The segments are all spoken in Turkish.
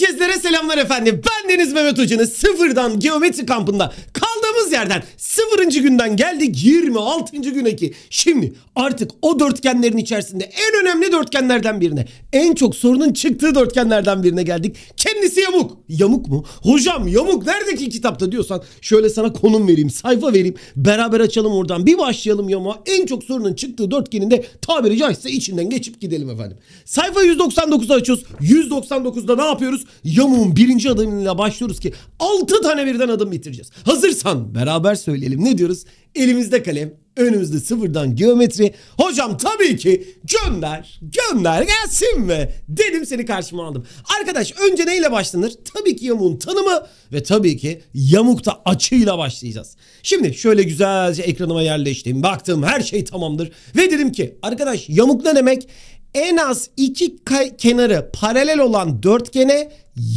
Herkeslere selamlar efendim. Ben Deniz Mehmet Hoca'nın sıfırdan geometri kampında kaldığımız yerden sıfırıncı günden geldik 26. güne ki şimdi artık o dörtgenlerin içerisinde en önemli dörtgenlerden birine en çok sorunun çıktığı dörtgenlerden birine geldik. Kendisi yamuk. Yamuk mu? Hocam yamuk nerede ki kitapta diyorsan şöyle sana konum vereyim sayfa vereyim beraber açalım oradan bir başlayalım yamuğa en çok sorunun çıktığı dörtgeninde tabiri caizse içinden geçip gidelim efendim. Sayfa 199'da açıyoruz. 199'da ne yapıyoruz? Yamuğun birinci adımıyla başlıyoruz ki 6 tane birden adım bitireceğiz. Hazırsan beraber söyleyelim. Ne diyoruz? Elimizde kalem, önümüzde sıfırdan geometri. Hocam tabii ki gönder, gönder gelsin mi? Dedim seni karşıma aldım. Arkadaş önce neyle başlanır? Tabii ki yamuğun tanımı ve tabii ki yamukta açıyla başlayacağız. Şimdi şöyle güzelce ekranıma yerleştim. Baktım her şey tamamdır. Ve dedim ki arkadaş yamuk ne demek? en az iki kenarı paralel olan dörtgene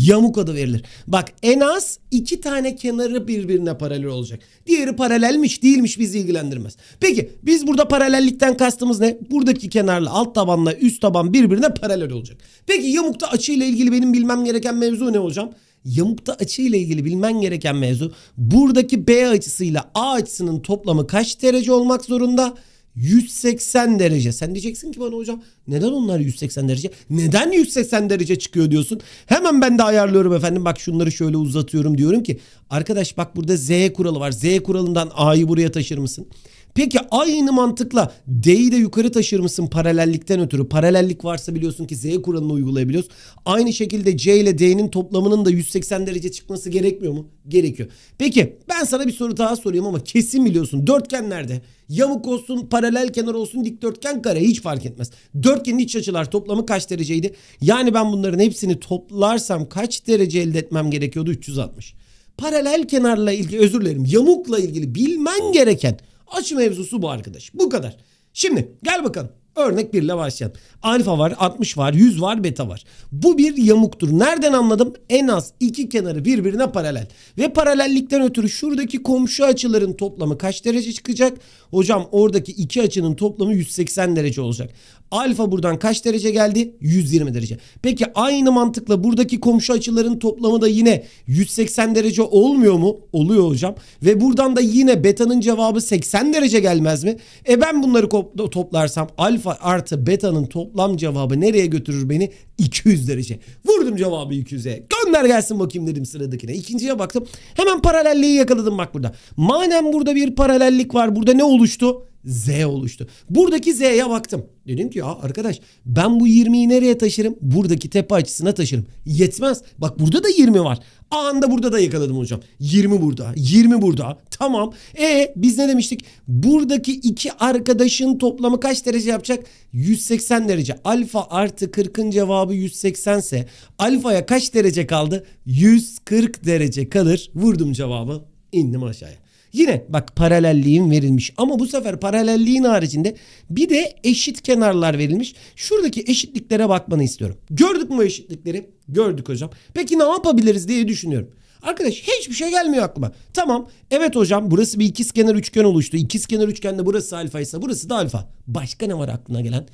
yamuk adı verilir. Bak en az iki tane kenarı birbirine paralel olacak. Diğeri paralelmiş değilmiş bizi ilgilendirmez. Peki biz burada paralellikten kastımız ne? Buradaki kenarla alt tabanla üst taban birbirine paralel olacak. Peki yamukta açıyla ilgili benim bilmem gereken mevzu ne hocam? Yamukta açıyla ilgili bilmen gereken mevzu buradaki B açısıyla A açısının toplamı kaç derece olmak zorunda? 180 derece. Sen diyeceksin ki bana hocam neden onlar 180 derece? Neden 180 derece çıkıyor diyorsun? Hemen ben de ayarlıyorum efendim. Bak şunları şöyle uzatıyorum diyorum ki arkadaş bak burada Z kuralı var. Z kuralından A'yı buraya taşır mısın? Peki aynı mantıkla D'yi de yukarı taşır mısın paralellikten ötürü? Paralellik varsa biliyorsun ki Z kuralını uygulayabiliyoruz. Aynı şekilde C ile D'nin toplamının da 180 derece çıkması gerekmiyor mu? Gerekiyor. Peki ben sana bir soru daha sorayım ama kesin biliyorsun. Dörtgen nerede? Yamuk olsun, paralel kenar olsun, dikdörtgen kare hiç fark etmez. Dörtgenin iç açılar toplamı kaç dereceydi? Yani ben bunların hepsini toplarsam kaç derece elde etmem gerekiyordu? 360 paralel kenarla ilgili özür dilerim yamukla ilgili bilmen gereken Aşı mevzusu bu arkadaş. Bu kadar. Şimdi gel bakalım. Örnek 1 ile başlayalım. Alfa var, 60 var, 100 var, beta var. Bu bir yamuktur. Nereden anladım? En az iki kenarı birbirine paralel. Ve paralellikten ötürü şuradaki komşu açıların toplamı kaç derece çıkacak? Hocam oradaki iki açının toplamı 180 derece olacak. Alfa buradan kaç derece geldi? 120 derece. Peki aynı mantıkla buradaki komşu açıların toplamı da yine 180 derece olmuyor mu? Oluyor hocam. Ve buradan da yine beta'nın cevabı 80 derece gelmez mi? E ben bunları toplarsam alfa alfa artı beta'nın toplam cevabı nereye götürür beni? 200 derece. Vurdum cevabı 200'e. Gönder gelsin bakayım dedim sıradakine. İkinciye baktım. Hemen paralelliği yakaladım bak burada. Manen burada bir paralellik var. Burada ne oluştu? Z oluştu. Buradaki Z'ye baktım. Dedim ki ya arkadaş ben bu 20'yi nereye taşırım? Buradaki tepe açısına taşırım. Yetmez. Bak burada da 20 var. Anında burada da yakaladım hocam. 20 burada. 20 burada. Tamam. E biz ne demiştik? Buradaki iki arkadaşın toplamı kaç derece yapacak? 180 derece. Alfa artı 40'ın cevabı 180 ise alfaya kaç derece kaldı? 140 derece kalır. Vurdum cevabı. İndim aşağıya. Yine bak paralelliğin verilmiş ama bu sefer paralelliğin haricinde bir de eşit kenarlar verilmiş. Şuradaki eşitliklere bakmanı istiyorum. Gördük mü eşitlikleri? Gördük hocam. Peki ne yapabiliriz diye düşünüyorum. Arkadaş hiçbir şey gelmiyor aklıma. Tamam evet hocam burası bir ikizkenar üçgen oluştu. İkizkenar üçgende burası alfa ise burası da alfa. Başka ne var aklına gelen?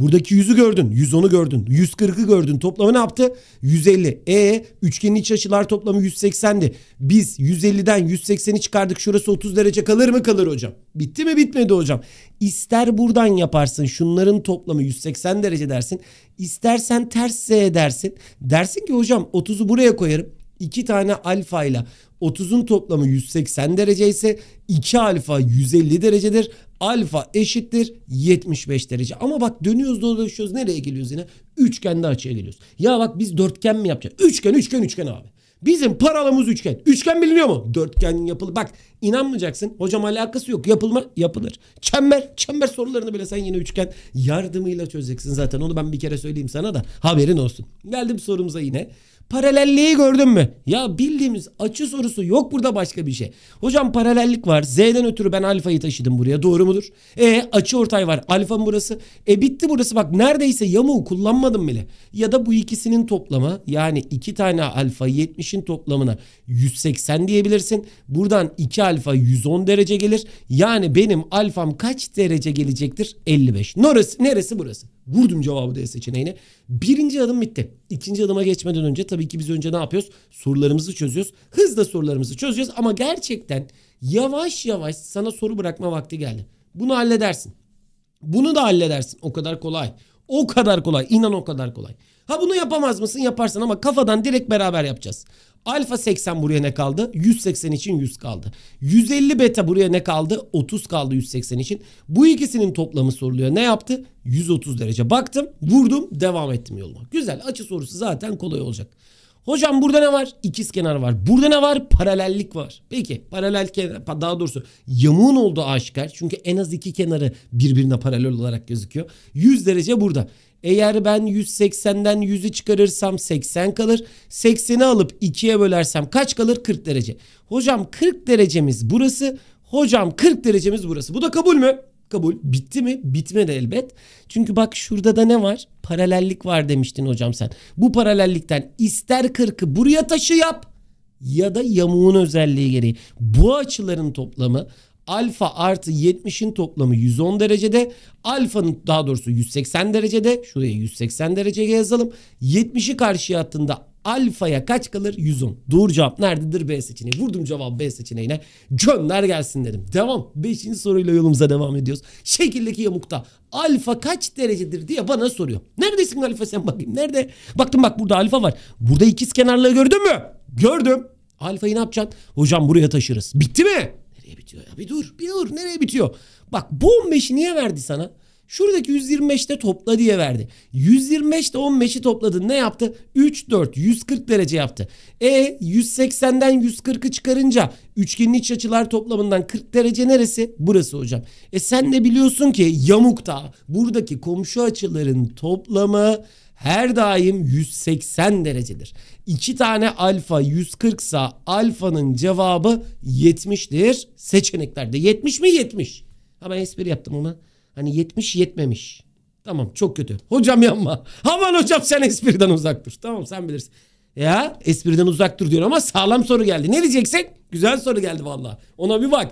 Buradaki yüzü gördün, 110'u gördün, 140'ı gördün. Toplamı ne yaptı? 150. E üçgenin iç açılar toplamı 180'di. Biz 150'den 180'i çıkardık. Şurası 30 derece kalır mı? Kalır hocam. Bitti mi? Bitmedi hocam. İster buradan yaparsın. Şunların toplamı 180 derece dersin. İstersen ters Z dersin. Dersin ki hocam 30'u buraya koyarım. 2 tane alfa ile 30'un toplamı 180 derece ise 2 alfa 150 derecedir. Alfa eşittir 75 derece. Ama bak dönüyoruz dolaşıyoruz nereye geliyoruz yine? Üçgende açıya geliyoruz. Ya bak biz dörtgen mi yapacağız? Üçgen üçgen üçgen abi. Bizim paralamız üçgen. Üçgen biliniyor mu? Dörtgen yapılır. Bak inanmayacaksın. Hocam alakası yok. Yapılma yapılır. Çember. Çember sorularını bile sen yine üçgen yardımıyla çözeceksin zaten. Onu ben bir kere söyleyeyim sana da haberin olsun. Geldim sorumuza yine. Paralelliği gördün mü? Ya bildiğimiz açı sorusu yok burada başka bir şey. Hocam paralellik var. Z'den ötürü ben alfayı taşıdım buraya. Doğru mudur? E açı ortay var. Alfa burası? E bitti burası. Bak neredeyse yamuğu kullanmadım bile. Ya da bu ikisinin toplamı yani iki tane alfa 70'in toplamına 180 diyebilirsin. Buradan iki alfa 110 derece gelir. Yani benim alfam kaç derece gelecektir? 55. Neresi, neresi burası? Vurdum cevabı D seçeneğine. Birinci adım bitti. İkinci adıma geçmeden önce tabii ki biz önce ne yapıyoruz? Sorularımızı çözüyoruz. Hızla sorularımızı çözeceğiz ama gerçekten yavaş yavaş sana soru bırakma vakti geldi. Bunu halledersin. Bunu da halledersin. O kadar kolay. O kadar kolay. İnan o kadar kolay. Ha bunu yapamaz mısın? Yaparsın ama kafadan direkt beraber yapacağız. Alfa 80 buraya ne kaldı? 180 için 100 kaldı. 150 beta buraya ne kaldı? 30 kaldı 180 için. Bu ikisinin toplamı soruluyor. Ne yaptı? 130 derece. Baktım, vurdum, devam ettim yoluma. Güzel. Açı sorusu zaten kolay olacak. Hocam burada ne var? İkiz kenar var. Burada ne var? Paralellik var. Peki paralel kenar daha doğrusu yamuğun olduğu aşikar. Çünkü en az iki kenarı birbirine paralel olarak gözüküyor. 100 derece burada. Eğer ben 180'den 100'ü çıkarırsam 80 kalır. 80'i alıp 2'ye bölersem kaç kalır? 40 derece. Hocam 40 derecemiz burası. Hocam 40 derecemiz burası. Bu da kabul mü? Kabul. Bitti mi? Bitmedi elbet. Çünkü bak şurada da ne var? Paralellik var demiştin hocam sen. Bu paralellikten ister 40'ı buraya taşı yap ya da yamuğun özelliği gereği bu açıların toplamı alfa artı 70'in toplamı 110 derecede. Alfanın daha doğrusu 180 derecede. Şuraya 180 dereceye yazalım. 70'i karşıya attığında alfaya kaç kalır? 110. Doğru cevap nerededir? B seçeneği. Vurdum cevap B seçeneğine. Gönder gelsin dedim. Devam. Beşinci soruyla yolumuza devam ediyoruz. Şekildeki yamukta alfa kaç derecedir diye bana soruyor. Neredesin alfa sen bakayım? Nerede? Baktım bak burada alfa var. Burada ikiz kenarlığı gördün mü? Gördüm. Alfayı ne yapacaksın? Hocam buraya taşırız. Bitti mi? Nereye bitiyor ya? Bir dur bir dur nereye bitiyor? Bak bu 15'i niye verdi sana? Şuradaki 125'te topla diye verdi. 125'te 15'i topladın. Ne yaptı? 3, 4, 140 derece yaptı. E 180'den 140'ı çıkarınca üçgenin iç açılar toplamından 40 derece neresi? Burası hocam. E sen de biliyorsun ki yamukta buradaki komşu açıların toplamı her daim 180 derecedir. 2 tane alfa 140 sa alfanın cevabı 70'tir. Seçeneklerde 70 mi 70? Ha ben espri yaptım ona hani 70 yetmemiş. Tamam çok kötü. Hocam yanma. Aman hocam sen espriden uzak dur. Tamam sen bilirsin. Ya espriden uzak dur diyor ama sağlam soru geldi. Ne diyeceksin? Güzel soru geldi vallahi Ona bir bak.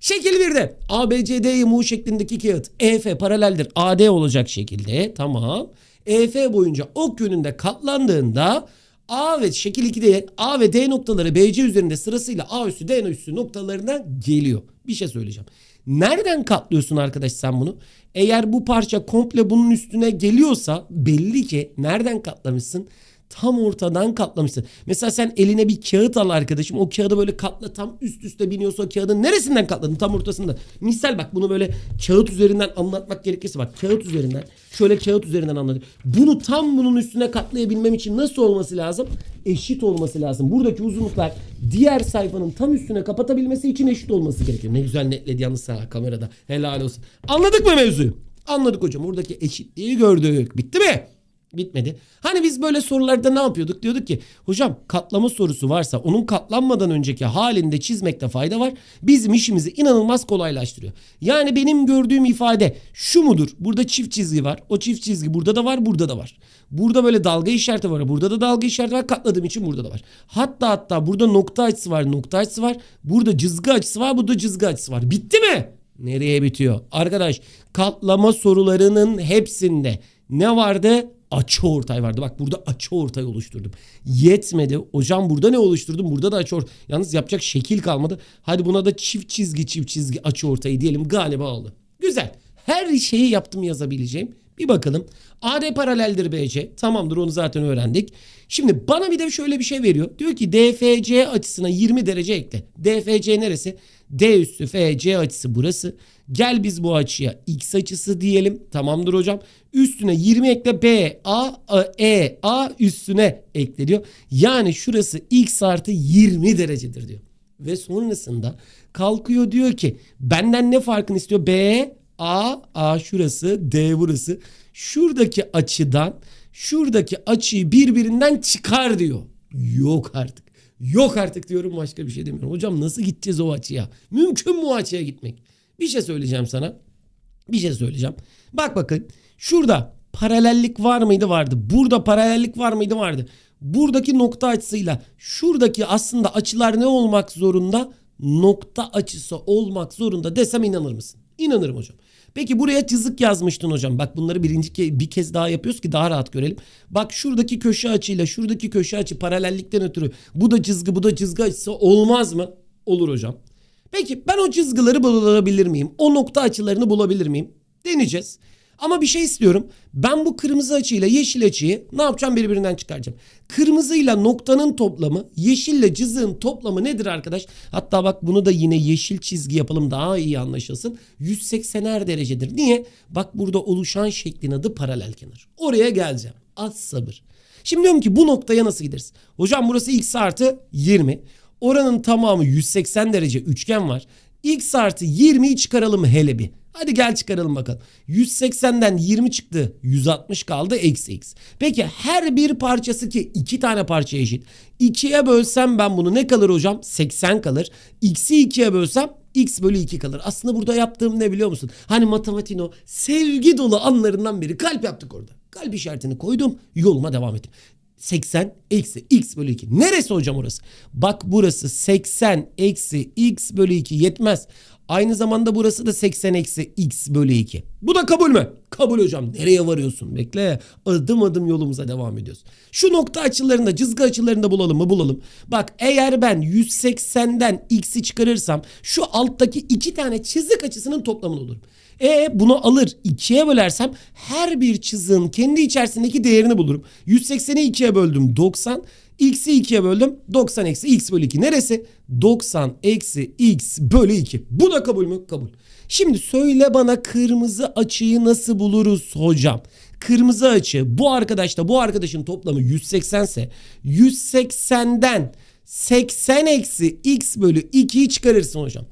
Şekil 1'de ABCD'yi mu şeklindeki kağıt EF paraleldir. AD olacak şekilde. Tamam. EF boyunca ok yönünde katlandığında A ve şekil 2'de A ve D noktaları BC üzerinde sırasıyla A üstü D üstü noktalarından geliyor. Bir şey söyleyeceğim. Nereden katlıyorsun arkadaş sen bunu? Eğer bu parça komple bunun üstüne geliyorsa belli ki nereden katlamışsın? tam ortadan katlamışsın. Mesela sen eline bir kağıt al arkadaşım. O kağıdı böyle katla tam üst üste biniyorsa o kağıdın neresinden katladın? Tam ortasında. Misal bak bunu böyle kağıt üzerinden anlatmak gerekirse bak kağıt üzerinden şöyle kağıt üzerinden anladım. Bunu tam bunun üstüne katlayabilmem için nasıl olması lazım? Eşit olması lazım. Buradaki uzunluklar diğer sayfanın tam üstüne kapatabilmesi için eşit olması gerekiyor. Ne güzel netledi yalnız ha kamerada. Helal olsun. Anladık mı mevzuyu? Anladık hocam. Buradaki eşitliği gördük. Bitti mi? bitmedi. Hani biz böyle sorularda ne yapıyorduk? Diyorduk ki hocam katlama sorusu varsa onun katlanmadan önceki halinde çizmekte fayda var. Bizim işimizi inanılmaz kolaylaştırıyor. Yani benim gördüğüm ifade şu mudur? Burada çift çizgi var. O çift çizgi burada da var, burada da var. Burada böyle dalga işareti var. Burada da dalga işareti var. Katladığım için burada da var. Hatta hatta burada nokta açısı var, nokta açısı var. Burada cızgı açısı var, burada cızgı açısı var. Bitti mi? Nereye bitiyor? Arkadaş katlama sorularının hepsinde ne vardı? açı ortay vardı. Bak burada açı ortay oluşturdum. Yetmedi. Hocam burada ne oluşturdum? Burada da açı ortay. Yalnız yapacak şekil kalmadı. Hadi buna da çift çizgi çift çizgi açı ortayı diyelim. Galiba oldu. Güzel. Her şeyi yaptım yazabileceğim. Bir bakalım. AD paraleldir BC. Tamamdır onu zaten öğrendik. Şimdi bana bir de şöyle bir şey veriyor. Diyor ki DFC açısına 20 derece ekle. DFC neresi? D üssü FC açısı burası. Gel biz bu açıya X açısı diyelim. Tamamdır hocam. Üstüne 20 ekle B, A, A E, A üstüne ekle diyor. Yani şurası X artı 20 derecedir diyor. Ve sonrasında kalkıyor diyor ki benden ne farkını istiyor? B, A, A şurası, D burası. Şuradaki açıdan şuradaki açıyı birbirinden çıkar diyor. Yok artık. Yok artık diyorum başka bir şey demiyorum. Hocam nasıl gideceğiz o açıya? Mümkün mu o açıya gitmek? Bir şey söyleyeceğim sana. Bir şey söyleyeceğim. Bak bakın şurada paralellik var mıydı vardı. Burada paralellik var mıydı vardı. Buradaki nokta açısıyla şuradaki aslında açılar ne olmak zorunda? Nokta açısı olmak zorunda desem inanır mısın? İnanırım hocam. Peki buraya çizik yazmıştın hocam. Bak bunları birinci ke bir kez daha yapıyoruz ki daha rahat görelim. Bak şuradaki köşe açıyla şuradaki köşe açı paralellikten ötürü bu da çizgi bu da çizgi açısı olmaz mı? Olur hocam. Peki ben o çizgileri bulabilir miyim? O nokta açılarını bulabilir miyim? Deneyeceğiz. Ama bir şey istiyorum. Ben bu kırmızı açıyla yeşil açıyı ne yapacağım birbirinden çıkaracağım. Kırmızıyla noktanın toplamı, yeşille cızığın toplamı nedir arkadaş? Hatta bak bunu da yine yeşil çizgi yapalım daha iyi anlaşılsın. 180'er derecedir. Niye? Bak burada oluşan şeklin adı paralel kenar. Oraya geleceğim. Az sabır. Şimdi diyorum ki bu noktaya nasıl gideriz? Hocam burası x artı 20. Oranın tamamı 180 derece üçgen var. x artı 20'yi çıkaralım hele bir. Hadi gel çıkaralım bakalım. 180'den 20 çıktı. 160 kaldı. Eksi x. Peki her bir parçası ki 2 tane parça eşit. 2'ye bölsem ben bunu ne kalır hocam? 80 kalır. X'i 2'ye bölsem x bölü 2 kalır. Aslında burada yaptığım ne biliyor musun? Hani matematiğin o sevgi dolu anlarından biri. Kalp yaptık orada. Kalp işaretini koydum. Yoluma devam ettim. 80 eksi x bölü 2. Neresi hocam orası? Bak burası 80 eksi x bölü 2 yetmez. Aynı zamanda burası da 80 eksi x bölü 2. Bu da kabul mü? Kabul hocam. Nereye varıyorsun? Bekle. Adım adım yolumuza devam ediyoruz. Şu nokta açılarında, cızgı açılarında bulalım mı? Bulalım. Bak eğer ben 180'den x'i çıkarırsam şu alttaki iki tane çizik açısının toplamını olurum. E bunu alır ikiye bölersem her bir çizığın kendi içerisindeki değerini bulurum. 180'i ikiye böldüm 90. X'i 2'ye böldüm. 90 eksi X bölü 2 neresi? 90 eksi X bölü 2. Bu da kabul mü? Kabul. Şimdi söyle bana kırmızı açıyı nasıl buluruz hocam? Kırmızı açı bu arkadaşla bu arkadaşın toplamı 180 ise 180'den 80 eksi x bölü 2'yi çıkarırsın hocam.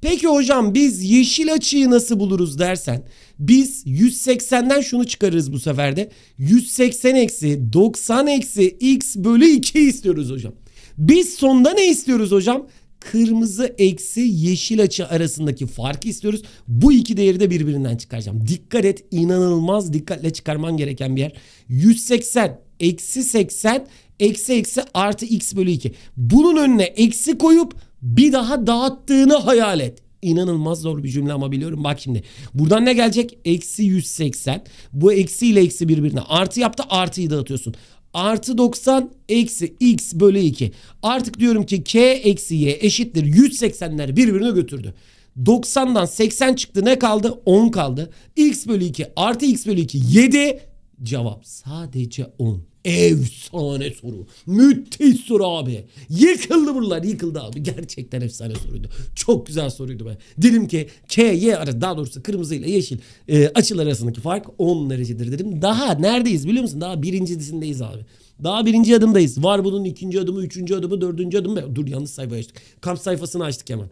Peki hocam biz yeşil açıyı nasıl buluruz dersen biz 180'den şunu çıkarırız bu seferde 180 eksi 90 eksi x bölü 2 istiyoruz hocam. Biz sonda ne istiyoruz hocam? Kırmızı eksi yeşil açı arasındaki farkı istiyoruz. Bu iki değeri de birbirinden çıkaracağım. Dikkat et inanılmaz dikkatle çıkarman gereken bir yer. 180 eksi 80 eksi eksi artı x bölü 2. Bunun önüne eksi koyup bir daha dağıttığını hayal et. İnanılmaz zor bir cümle ama biliyorum. Bak şimdi buradan ne gelecek? Eksi 180. Bu eksi ile eksi birbirine. Artı yaptı artıyı dağıtıyorsun. Artı 90 eksi x bölü 2. Artık diyorum ki k eksi y eşittir. 180'ler birbirine götürdü. 90'dan 80 çıktı ne kaldı? 10 kaldı. x bölü 2 artı x bölü 2 7. Cevap sadece 10. Efsane soru. Müthiş soru abi. Yıkıldı buralar yıkıldı abi. Gerçekten efsane soruydu. Çok güzel soruydu be. Dedim ki K, Y arası daha doğrusu kırmızı ile yeşil e, açılar arasındaki fark 10 derecedir dedim. Daha neredeyiz biliyor musun? Daha birinci dizindeyiz abi. Daha birinci adımdayız. Var bunun ikinci adımı, üçüncü adımı, dördüncü adımı. Dur yanlış sayfa açtık. Kamp sayfasını açtık hemen.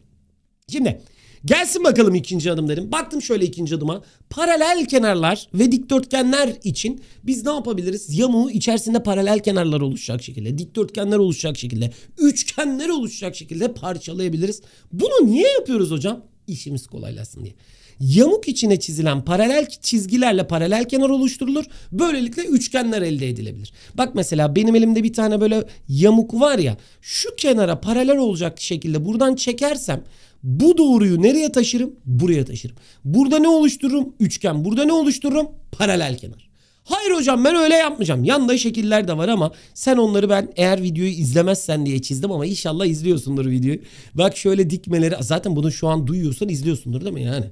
Şimdi Gelsin bakalım ikinci adım dedim. Baktım şöyle ikinci adıma. Paralel kenarlar ve dikdörtgenler için biz ne yapabiliriz? Yamuğu içerisinde paralel kenarlar oluşacak şekilde, dikdörtgenler oluşacak şekilde, üçgenler oluşacak şekilde parçalayabiliriz. Bunu niye yapıyoruz hocam? İşimiz kolaylasın diye. Yamuk içine çizilen paralel çizgilerle paralel kenar oluşturulur. Böylelikle üçgenler elde edilebilir. Bak mesela benim elimde bir tane böyle yamuk var ya. Şu kenara paralel olacak şekilde buradan çekersem bu doğruyu nereye taşırım? Buraya taşırım. Burada ne oluştururum? Üçgen. Burada ne oluştururum? Paralel kenar. Hayır hocam ben öyle yapmayacağım. Yanında şekiller de var ama sen onları ben eğer videoyu izlemezsen diye çizdim ama inşallah izliyorsundur videoyu. Bak şöyle dikmeleri zaten bunu şu an duyuyorsan izliyorsundur değil mi yani?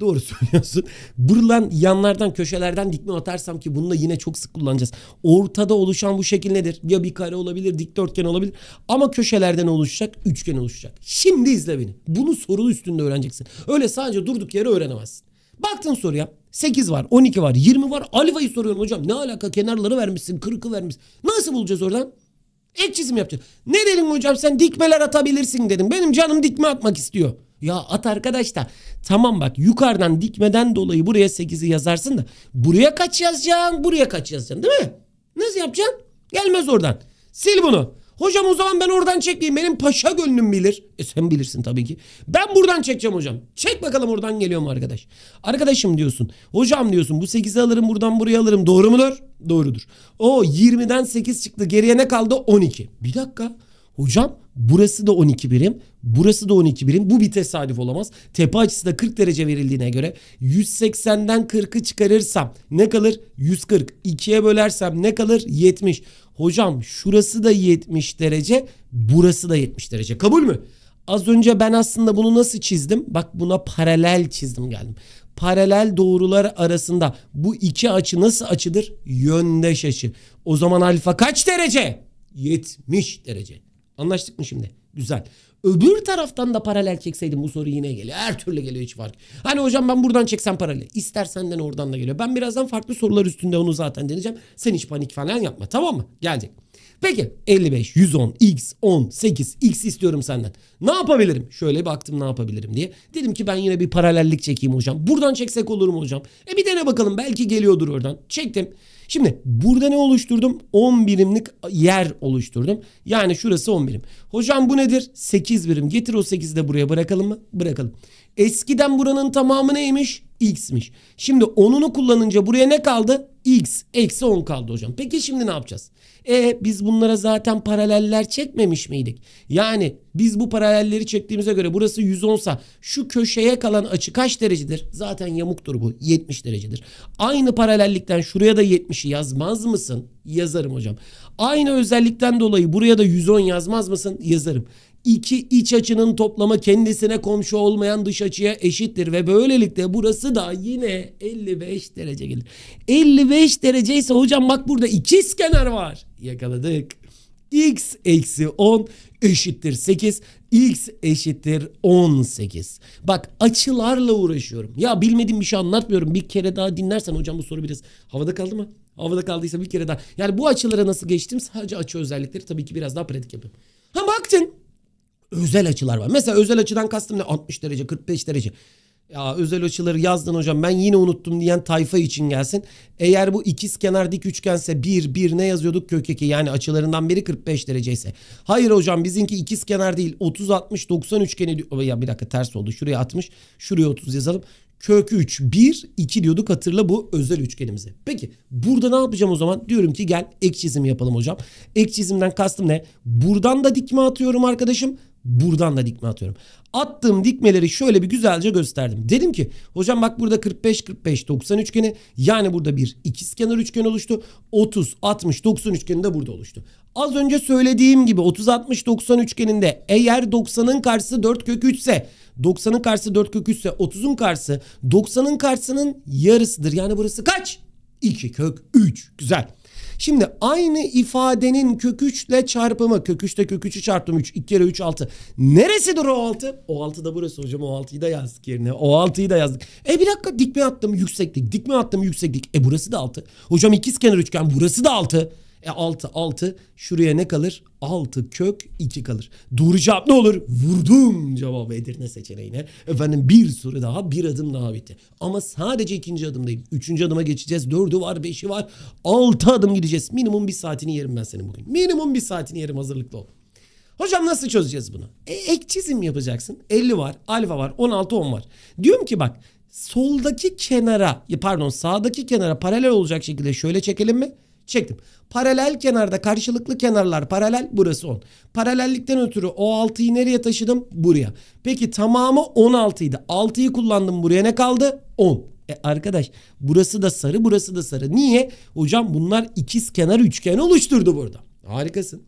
Doğru söylüyorsun. Bırılan yanlardan köşelerden dikme atarsam ki bunu da yine çok sık kullanacağız. Ortada oluşan bu şekil nedir? Ya bir kare olabilir, dikdörtgen olabilir ama köşelerden oluşacak, üçgen oluşacak. Şimdi izle beni. Bunu sorulu üstünde öğreneceksin. Öyle sadece durduk yere öğrenemezsin. Baktın soruya. 8 var, 12 var, 20 var. Alfayı soruyorum hocam. Ne alaka kenarları vermişsin, kırkı vermişsin. Nasıl bulacağız oradan? Ek çizim yapacağız. Ne dedim hocam sen dikmeler atabilirsin dedim. Benim canım dikme atmak istiyor. Ya at arkadaş da tamam bak yukarıdan dikmeden dolayı buraya 8'i yazarsın da buraya kaç yazacaksın buraya kaç yazacaksın değil mi? Nasıl yapacaksın? Gelmez oradan. Sil bunu. Hocam o zaman ben oradan çekeyim Benim paşa gönlüm bilir. E sen bilirsin tabii ki. Ben buradan çekeceğim hocam. Çek bakalım oradan geliyor mu arkadaş? Arkadaşım diyorsun. Hocam diyorsun bu 8'i alırım buradan buraya alırım. Doğru mudur? Doğrudur. O 20'den 8 çıktı. Geriye ne kaldı? 12. Bir dakika. Hocam Burası da 12 birim. Burası da 12 birim. Bu bir tesadüf olamaz. Tepe açısı da 40 derece verildiğine göre 180'den 40'ı çıkarırsam ne kalır? 140. 2'ye bölersem ne kalır? 70. Hocam şurası da 70 derece. Burası da 70 derece. Kabul mü? Az önce ben aslında bunu nasıl çizdim? Bak buna paralel çizdim geldim. Paralel doğrular arasında bu iki açı nasıl açıdır? Yöndeş açı. O zaman alfa kaç derece? 70 derece. Anlaştık mı şimdi? Güzel. Öbür taraftan da paralel çekseydim bu soru yine geliyor. Her türlü geliyor hiç fark. Hani hocam ben buradan çeksem paralel. İstersen senden oradan da geliyor. Ben birazdan farklı sorular üstünde onu zaten deneyeceğim. Sen hiç panik falan yapma tamam mı? Gelecek. Peki 55, 110, x, 10, 8, x istiyorum senden. Ne yapabilirim? Şöyle baktım ne yapabilirim diye. Dedim ki ben yine bir paralellik çekeyim hocam. Buradan çeksek olur mu hocam? E bir dene bakalım belki geliyordur oradan. Çektim. Şimdi burada ne oluşturdum? 10 birimlik yer oluşturdum. Yani şurası 10 birim. Hocam bu nedir? 8 birim. Getir o 8'i de buraya bırakalım mı? Bırakalım. Eskiden buranın tamamı neymiş? X'miş. Şimdi onunu kullanınca buraya ne kaldı? X. Eksi 10 kaldı hocam. Peki şimdi ne yapacağız? E biz bunlara zaten paraleller çekmemiş miydik? Yani biz bu paralelleri çektiğimize göre burası 110 sa şu köşeye kalan açı kaç derecedir? Zaten yamuktur bu. 70 derecedir. Aynı paralellikten şuraya da 70'i yazmaz mısın? Yazarım hocam. Aynı özellikten dolayı buraya da 110 yazmaz mısın? Yazarım iki iç açının toplamı kendisine komşu olmayan dış açıya eşittir ve böylelikle burası da yine 55 derece gelir. 55 derece ise hocam bak burada ikiz kenar var. Yakaladık. X eksi 10 eşittir 8. X eşittir 18. Bak açılarla uğraşıyorum. Ya bilmediğim bir şey anlatmıyorum. Bir kere daha dinlersen hocam bu soru biraz havada kaldı mı? Havada kaldıysa bir kere daha. Yani bu açılara nasıl geçtim? Sadece açı özellikleri tabii ki biraz daha pratik yapıyorum. Ha baktın özel açılar var. Mesela özel açıdan kastım ne? 60 derece, 45 derece. Ya özel açıları yazdın hocam ben yine unuttum diyen tayfa için gelsin. Eğer bu ikiz kenar dik üçgense 1 1 ne yazıyorduk kök 2 yani açılarından biri 45 dereceyse. Hayır hocam bizimki ikiz kenar değil 30 60 90 üçgeni ya bir dakika ters oldu. Şuraya 60, şuraya 30 yazalım. Kök 3 1 2 diyorduk hatırla bu özel üçgenimizi. Peki burada ne yapacağım o zaman? Diyorum ki gel ek çizim yapalım hocam. Ek çizimden kastım ne? Buradan da dikme atıyorum arkadaşım. Buradan da dikme atıyorum. Attığım dikmeleri şöyle bir güzelce gösterdim. Dedim ki hocam bak burada 45 45 90 üçgeni yani burada bir ikizkenar üçgen oluştu. 30 60 90 üçgeni de burada oluştu. Az önce söylediğim gibi 30 60 90 üçgeninde eğer 90'ın karşısı 4 kök 3 ise 90'ın karşısı 4 kök 3 ise 30'un karşısı 90'ın karşısının yarısıdır. Yani burası kaç? 2 kök 3. Güzel. Şimdi aynı ifadenin köküçle çarpımı. Kök köküçü ile kök 3'ü çarptım 3. 2 kere 3 6. Neresidir o 6? O 6 da burası hocam. O 6'yı da yazdık yerine. O 6'yı da yazdık. E bir dakika dikme attım yükseklik. Dikme attım yükseklik. E burası da 6. Hocam ikiz kenar üçgen burası da 6. E 6 6 şuraya ne kalır? 6 kök 2 kalır. Doğru cevap ne olur? Vurdum cevabı Edirne seçeneğine. Efendim bir soru daha bir adım daha bitti. Ama sadece ikinci adımdayım. Üçüncü adıma geçeceğiz. Dördü var beşi var. Altı adım gideceğiz. Minimum bir saatini yerim ben senin bugün. Minimum bir saatini yerim hazırlıklı ol. Hocam nasıl çözeceğiz bunu? E, ek çizim yapacaksın. 50 var, alfa var, 16, 10 var. Diyorum ki bak soldaki kenara pardon sağdaki kenara paralel olacak şekilde şöyle çekelim mi? Çektim. Paralel kenarda karşılıklı kenarlar paralel burası 10. Paralellikten ötürü o 6'yı nereye taşıdım? Buraya. Peki tamamı 16 idi. 6'yı kullandım buraya ne kaldı? 10. E arkadaş burası da sarı burası da sarı. Niye? Hocam bunlar ikiz kenar üçgen oluşturdu burada. Harikasın.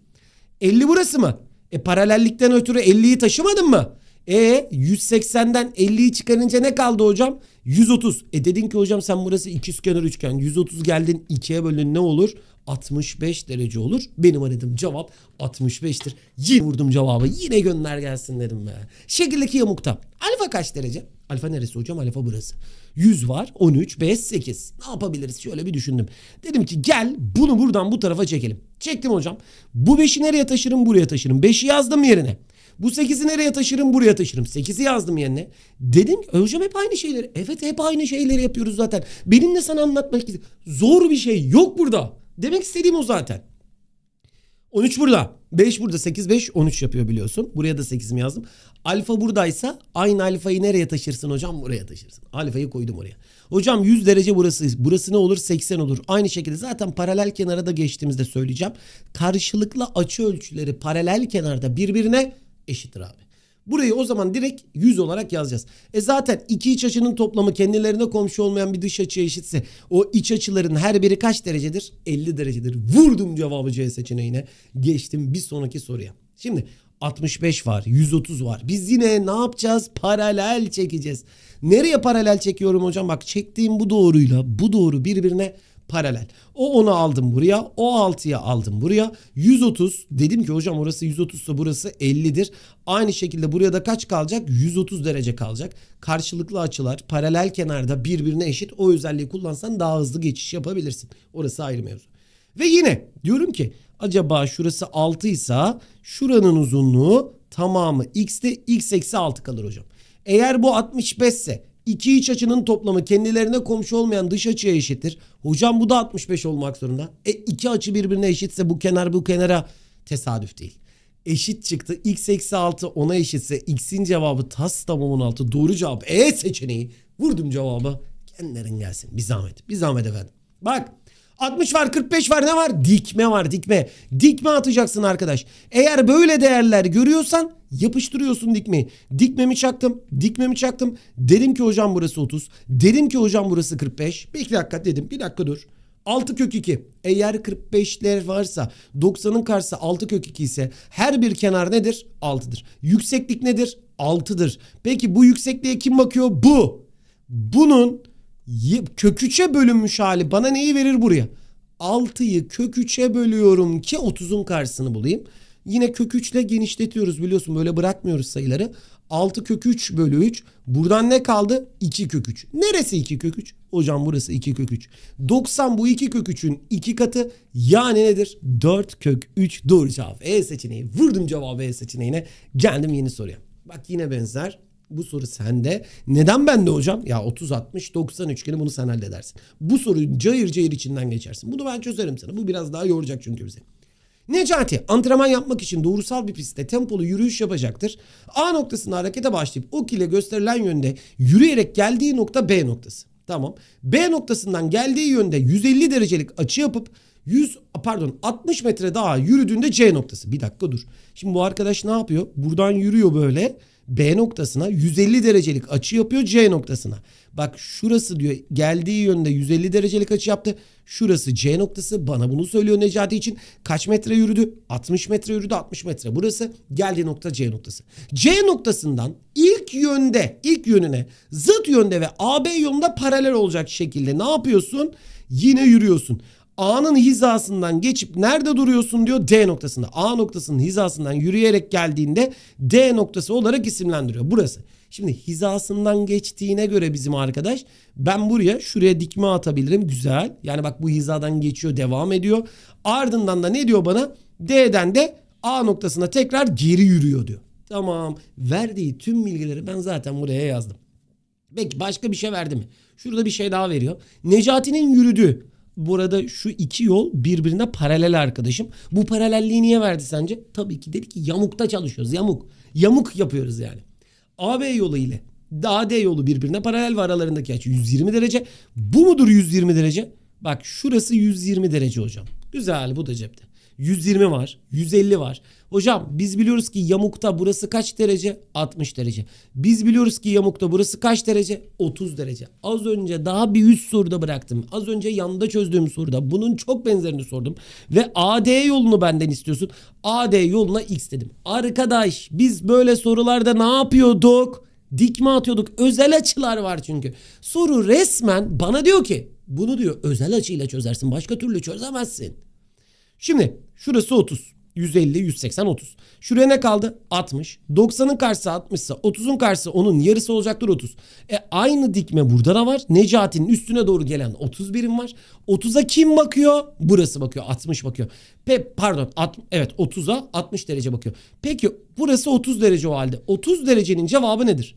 50 burası mı? E paralellikten ötürü 50'yi taşımadın mı? E 180'den 50'yi çıkarınca ne kaldı hocam? 130. E dedin ki hocam sen burası ikiz kenar üçgen. 130 geldin ikiye bölün ne olur? 65 derece olur. Benim aradığım cevap 65'tir. Yine vurdum cevabı. Yine gönder gelsin dedim be. Şekildeki yamukta. Alfa kaç derece? Alfa neresi hocam? Alfa burası. 100 var. 13, 5, 8. Ne yapabiliriz? Şöyle bir düşündüm. Dedim ki gel bunu buradan bu tarafa çekelim. Çektim hocam. Bu 5'i nereye taşırım? Buraya taşırım. 5'i yazdım yerine. Bu 8'i nereye taşırım? Buraya taşırım. 8'i yazdım yerine. Dedim ki e hocam hep aynı şeyleri. Evet hep aynı şeyleri yapıyoruz zaten. Benim Benimle sana anlatmak zor bir şey yok burada. Demek istediğim o zaten. 13 burada. 5 burada 8 5 13 yapıyor biliyorsun. Buraya da 8'imi yazdım. Alfa buradaysa aynı alfayı nereye taşırsın hocam? Buraya taşırsın. Alfayı koydum oraya. Hocam 100 derece burası. Burası ne olur? 80 olur. Aynı şekilde zaten paralel kenara da geçtiğimizde söyleyeceğim. Karşılıklı açı ölçüleri paralel kenarda birbirine eşittir abi. Burayı o zaman direkt 100 olarak yazacağız. E zaten iki iç açının toplamı kendilerine komşu olmayan bir dış açıya eşitse o iç açıların her biri kaç derecedir? 50 derecedir. Vurdum cevabı C seçeneğine. Geçtim bir sonraki soruya. Şimdi 65 var, 130 var. Biz yine ne yapacağız? Paralel çekeceğiz. Nereye paralel çekiyorum hocam? Bak çektiğim bu doğruyla bu doğru birbirine paralel. O 10'u aldım buraya. O 6'ya aldım buraya. 130 dedim ki hocam orası 130 ise burası 50'dir. Aynı şekilde buraya da kaç kalacak? 130 derece kalacak. Karşılıklı açılar paralel kenarda birbirine eşit. O özelliği kullansan daha hızlı geçiş yapabilirsin. Orası ayrı mevzu. Ve yine diyorum ki acaba şurası 6 ise şuranın uzunluğu tamamı x'te x eksi 6 kalır hocam. Eğer bu 65 ise İki iç açının toplamı kendilerine komşu olmayan dış açıya eşittir. Hocam bu da 65 olmak zorunda. E iki açı birbirine eşitse bu kenar bu kenara tesadüf değil. Eşit çıktı. X eksi 6 ona eşitse x'in cevabı tas tamam 16. Doğru cevap E seçeneği. Vurdum cevabı. Kendilerin gelsin. Bir zahmet. Bir zahmet efendim. Bak 60 var 45 var ne var? Dikme var dikme. Dikme atacaksın arkadaş. Eğer böyle değerler görüyorsan yapıştırıyorsun dikmeyi. Dikmemi çaktım. Dikmemi çaktım. Dedim ki hocam burası 30. Dedim ki hocam burası 45. Bir iki dakika dedim. Bir dakika dur. 6 kök 2. Eğer 45'ler varsa 90'ın karşısı 6 kök 2 ise her bir kenar nedir? 6'dır. Yükseklik nedir? 6'dır. Peki bu yüksekliğe kim bakıyor? Bu. Bunun Köküçe bölünmüş hali bana neyi verir buraya? 6'yı köküçe bölüyorum ki 30'un karşısını bulayım. Yine kök genişletiyoruz biliyorsun böyle bırakmıyoruz sayıları. 6 kök 3 bölü 3. Buradan ne kaldı? 2 kök 3. Neresi 2 kök 3? Hocam burası 2 kök 3. 90 bu 2 kök 3'ün 2 katı yani nedir? 4 kök 3 doğru cevap. E seçeneği. Vurdum cevabı E seçeneğine. Geldim yeni soruya. Bak yine benzer. Bu soru sende. Neden bende hocam? Ya 30 60 90 üçgeni bunu sen halledersin. Bu soruyu cayır cayır içinden geçersin. Bunu ben çözerim sana. Bu biraz daha yoracak çünkü bizi. Necati antrenman yapmak için doğrusal bir pistte tempolu yürüyüş yapacaktır. A noktasında harekete başlayıp ok ile gösterilen yönde yürüyerek geldiği nokta B noktası. Tamam. B noktasından geldiği yönde 150 derecelik açı yapıp 100 pardon 60 metre daha yürüdüğünde C noktası. Bir dakika dur. Şimdi bu arkadaş ne yapıyor? Buradan yürüyor böyle. B noktasına 150 derecelik açı yapıyor C noktasına. Bak şurası diyor geldiği yönde 150 derecelik açı yaptı. Şurası C noktası bana bunu söylüyor Necati için. Kaç metre yürüdü? 60 metre yürüdü 60 metre. Burası geldiği nokta C noktası. C noktasından ilk yönde ilk yönüne zıt yönde ve AB yolunda paralel olacak şekilde ne yapıyorsun? Yine yürüyorsun. A'nın hizasından geçip nerede duruyorsun diyor D noktasında. A noktasının hizasından yürüyerek geldiğinde D noktası olarak isimlendiriyor. Burası. Şimdi hizasından geçtiğine göre bizim arkadaş ben buraya şuraya dikme atabilirim. Güzel. Yani bak bu hizadan geçiyor devam ediyor. Ardından da ne diyor bana? D'den de A noktasına tekrar geri yürüyor diyor. Tamam. Verdiği tüm bilgileri ben zaten buraya yazdım. Peki başka bir şey verdi mi? Şurada bir şey daha veriyor. Necati'nin yürüdüğü Burada şu iki yol birbirine paralel arkadaşım. Bu paralelliği niye verdi sence? Tabii ki dedi ki yamukta çalışıyoruz. Yamuk. Yamuk yapıyoruz yani. AB yolu ile AD yolu birbirine paralel ve aralarındaki açı 120 derece. Bu mudur 120 derece? Bak şurası 120 derece hocam. Güzel bu da cepte. 120 var, 150 var. Hocam biz biliyoruz ki yamukta burası kaç derece? 60 derece. Biz biliyoruz ki yamukta burası kaç derece? 30 derece. Az önce daha bir üst soruda bıraktım. Az önce yanda çözdüğüm soruda. Bunun çok benzerini sordum. Ve AD yolunu benden istiyorsun. AD yoluna X dedim. Arkadaş biz böyle sorularda ne yapıyorduk? Dikme atıyorduk. Özel açılar var çünkü. Soru resmen bana diyor ki bunu diyor özel açıyla çözersin. Başka türlü çözemezsin. Şimdi şurası 30. 150, 180, 30. Şuraya ne kaldı? 60. 90'ın karşısı 60 ise 30'un karşısı onun yarısı olacaktır 30. E aynı dikme burada da var. Necati'nin üstüne doğru gelen 30 birim var. 30'a kim bakıyor? Burası bakıyor. 60 bakıyor. Pe pardon. At, evet 30'a 60 derece bakıyor. Peki burası 30 derece o halde. 30 derecenin cevabı nedir?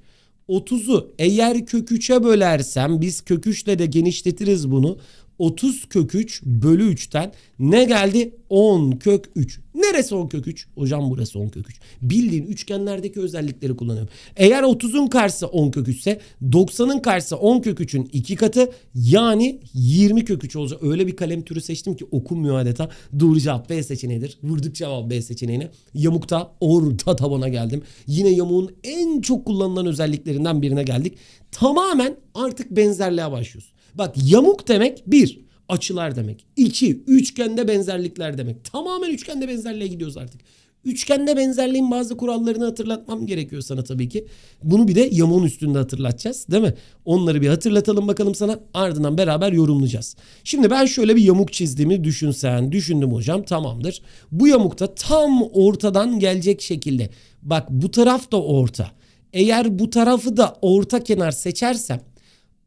30'u eğer köküçe 3'e bölersem biz kök de genişletiriz bunu. 30 kök 3 bölü 3'ten ne geldi? 10 kök 3. Neresi 10 kök 3? Hocam burası 10 kök 3. Bildiğin üçgenlerdeki özellikleri kullanıyorum. Eğer 30'un karşısı 10 kök 3 ise 90'ın karşısı 10 kök 3'ün 2 katı yani 20 kök 3 olacak. Öyle bir kalem türü seçtim ki okunmuyor adeta. Doğru cevap B seçeneğidir. Vurduk cevap B seçeneğine. Yamukta orta tabana geldim. Yine yamuğun en çok kullanılan özelliklerinden birine geldik. Tamamen artık benzerliğe başlıyorsun. Bak yamuk demek bir açılar demek. İki üçgende benzerlikler demek. Tamamen üçgende benzerliğe gidiyoruz artık. Üçgende benzerliğin bazı kurallarını hatırlatmam gerekiyor sana tabii ki. Bunu bir de yamuğun üstünde hatırlatacağız değil mi? Onları bir hatırlatalım bakalım sana ardından beraber yorumlayacağız. Şimdi ben şöyle bir yamuk çizdiğimi düşünsen düşündüm hocam tamamdır. Bu yamukta tam ortadan gelecek şekilde bak bu taraf da orta. Eğer bu tarafı da orta kenar seçersem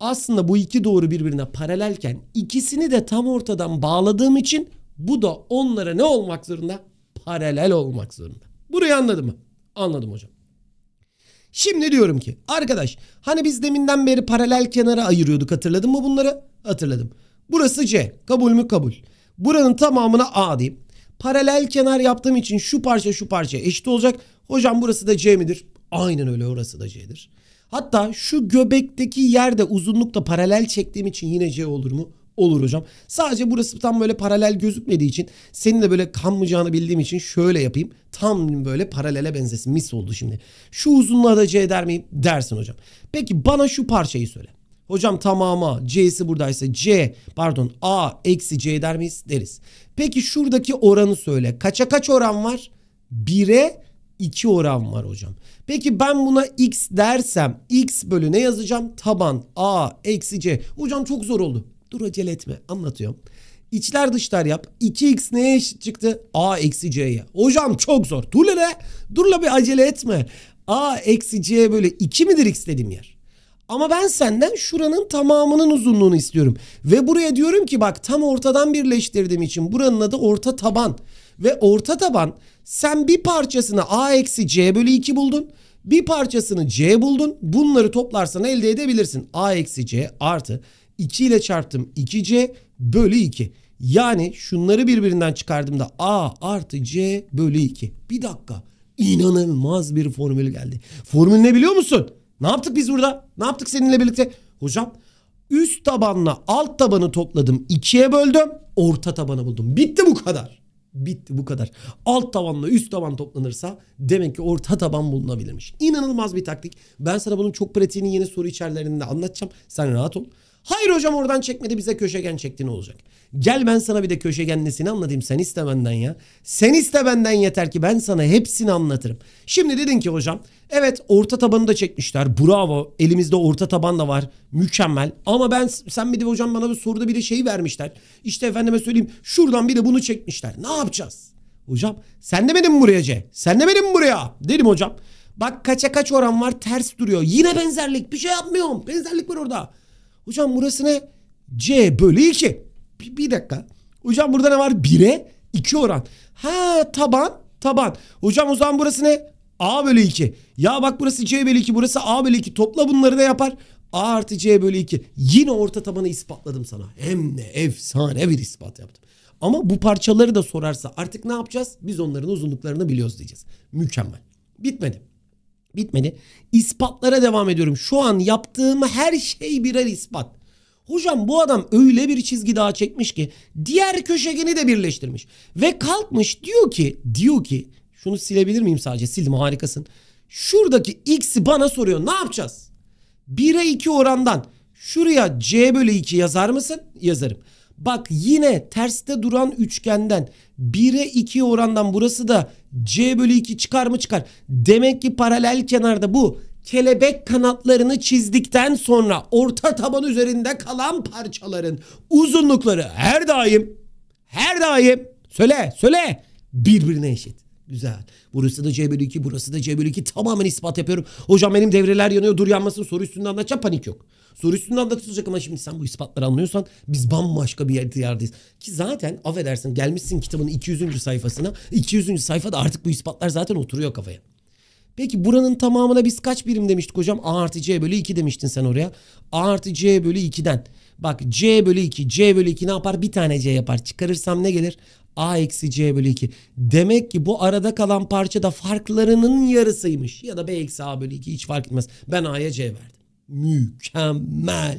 aslında bu iki doğru birbirine paralelken ikisini de tam ortadan bağladığım için bu da onlara ne olmak zorunda? Paralel olmak zorunda. Burayı anladın mı? Anladım hocam. Şimdi diyorum ki arkadaş hani biz deminden beri paralel kenara ayırıyorduk hatırladın mı bunları? Hatırladım. Burası C. Kabul mü? Kabul. Buranın tamamına A diyeyim. Paralel kenar yaptığım için şu parça şu parça eşit olacak. Hocam burası da C midir? Aynen öyle orası da C'dir. Hatta şu göbekteki yerde uzunlukta paralel çektiğim için yine C olur mu? Olur hocam. Sadece burası tam böyle paralel gözükmediği için senin de böyle kanmayacağını bildiğim için şöyle yapayım. Tam böyle paralele benzesin. Mis oldu şimdi. Şu uzunluğa da C der miyim? Dersin hocam. Peki bana şu parçayı söyle. Hocam tamama C'si buradaysa C pardon A eksi C der miyiz? Deriz. Peki şuradaki oranı söyle. Kaça kaç oran var? 1'e 2 oran var hocam. Peki ben buna x dersem x bölü ne yazacağım? Taban a eksi c. Hocam çok zor oldu. Dur acele etme anlatıyorum. İçler dışlar yap. 2x neye eşit çıktı? a eksi c'ye. Hocam çok zor. Dur la Dur la bir acele etme. a eksi c bölü 2 midir x dediğim yer? Ama ben senden şuranın tamamının uzunluğunu istiyorum. Ve buraya diyorum ki bak tam ortadan birleştirdiğim için buranın adı orta taban. Ve orta taban sen bir parçasını A eksi C bölü 2 buldun. Bir parçasını C buldun. Bunları toplarsan elde edebilirsin. A eksi C artı 2 ile çarptım 2C bölü 2. Yani şunları birbirinden çıkardığımda A artı C bölü 2. Bir dakika inanılmaz bir formül geldi. Formül ne biliyor musun? Ne yaptık biz burada? Ne yaptık seninle birlikte? Hocam üst tabanla alt tabanı topladım. ikiye böldüm. Orta tabanı buldum. Bitti bu kadar. Bitti bu kadar. Alt tavanla üst tavan toplanırsa demek ki orta taban bulunabilirmiş. İnanılmaz bir taktik. Ben sana bunun çok pratiğini yeni soru içerilerinde anlatacağım. Sen rahat ol. Hayır hocam oradan çekmedi bize köşegen çekti ne olacak? Gel ben sana bir de köşegen nesini anlatayım sen iste benden ya. Sen iste benden yeter ki ben sana hepsini anlatırım. Şimdi dedin ki hocam evet orta tabanı da çekmişler bravo elimizde orta taban da var mükemmel. Ama ben sen bir de hocam bana bir soruda bir de şeyi vermişler. İşte efendime söyleyeyim şuradan bir de bunu çekmişler ne yapacağız? Hocam sen demedin mi buraya C? Sen demedin mi buraya? Dedim hocam. Bak kaça kaç oran var ters duruyor. Yine benzerlik bir şey yapmıyorum. Benzerlik var orada. Hocam burası ne? C bölü 2. Bir, bir dakika. Hocam burada ne var? 1'e 2 oran. Ha taban taban. Hocam o zaman burası ne? A bölü 2. Ya bak burası C bölü 2 burası A bölü 2. Topla bunları da yapar? A artı C bölü 2. Yine orta tabanı ispatladım sana. Hem de efsane bir ispat yaptım. Ama bu parçaları da sorarsa artık ne yapacağız? Biz onların uzunluklarını biliyoruz diyeceğiz. Mükemmel. Bitmedi. Bitmedi. İspatlara devam ediyorum. Şu an yaptığımı her şey birer ispat. Hocam bu adam öyle bir çizgi daha çekmiş ki diğer köşegeni de birleştirmiş. Ve kalkmış diyor ki diyor ki şunu silebilir miyim sadece sildim harikasın. Şuradaki x'i bana soruyor ne yapacağız? 1'e 2 orandan şuraya c bölü 2 yazar mısın? Yazarım. Bak yine terste duran üçgenden 1'e 2 orandan burası da C bölü 2 çıkar mı çıkar. Demek ki paralel kenarda bu kelebek kanatlarını çizdikten sonra orta taban üzerinde kalan parçaların uzunlukları her daim her daim söyle söyle birbirine eşit. Güzel. Burası da C bölü 2, burası da C bölü 2. Tamamen ispat yapıyorum. Hocam benim devreler yanıyor, dur yanmasın. Soru üstünde anlatacağım, panik yok. Soru üstünde anlatılacak ama şimdi sen bu ispatları anlıyorsan biz bambaşka bir yerde yerdeyiz. Ki zaten affedersin gelmişsin kitabın 200. sayfasına. 200. sayfada artık bu ispatlar zaten oturuyor kafaya. Peki buranın tamamına biz kaç birim demiştik hocam? A artı C bölü 2 demiştin sen oraya. A artı C bölü 2'den. Bak C bölü 2, C bölü 2 ne yapar? Bir tane C yapar. Çıkarırsam ne gelir? A eksi C bölü 2. Demek ki bu arada kalan parça da farklarının yarısıymış. Ya da B eksi A bölü 2 hiç fark etmez. Ben A'ya C verdim. Mükemmel.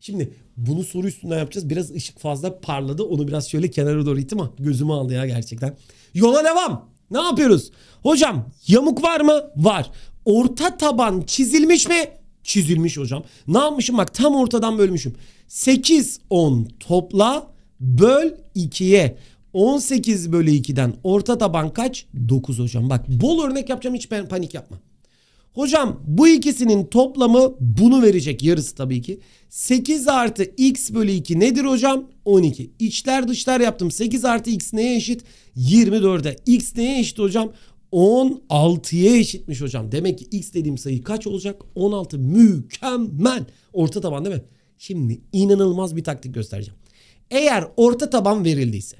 Şimdi bunu soru üstünden yapacağız. Biraz ışık fazla parladı. Onu biraz şöyle kenara doğru ittim. ama ah, gözümü aldı ya gerçekten. Yola devam. Ne yapıyoruz? Hocam yamuk var mı? Var. Orta taban çizilmiş mi? Çizilmiş hocam. Ne yapmışım? Bak tam ortadan bölmüşüm. 8, 10 topla böl 2'ye. 18 bölü 2'den orta taban kaç? 9 hocam. Bak bol örnek yapacağım hiç panik yapma. Hocam bu ikisinin toplamı bunu verecek yarısı tabii ki. 8 artı x bölü 2 nedir hocam? 12. İçler dışlar yaptım. 8 artı x neye eşit? 24'e. X neye eşit hocam? 16'ya eşitmiş hocam. Demek ki x dediğim sayı kaç olacak? 16. Mükemmel. Orta taban değil mi? Şimdi inanılmaz bir taktik göstereceğim. Eğer orta taban verildiyse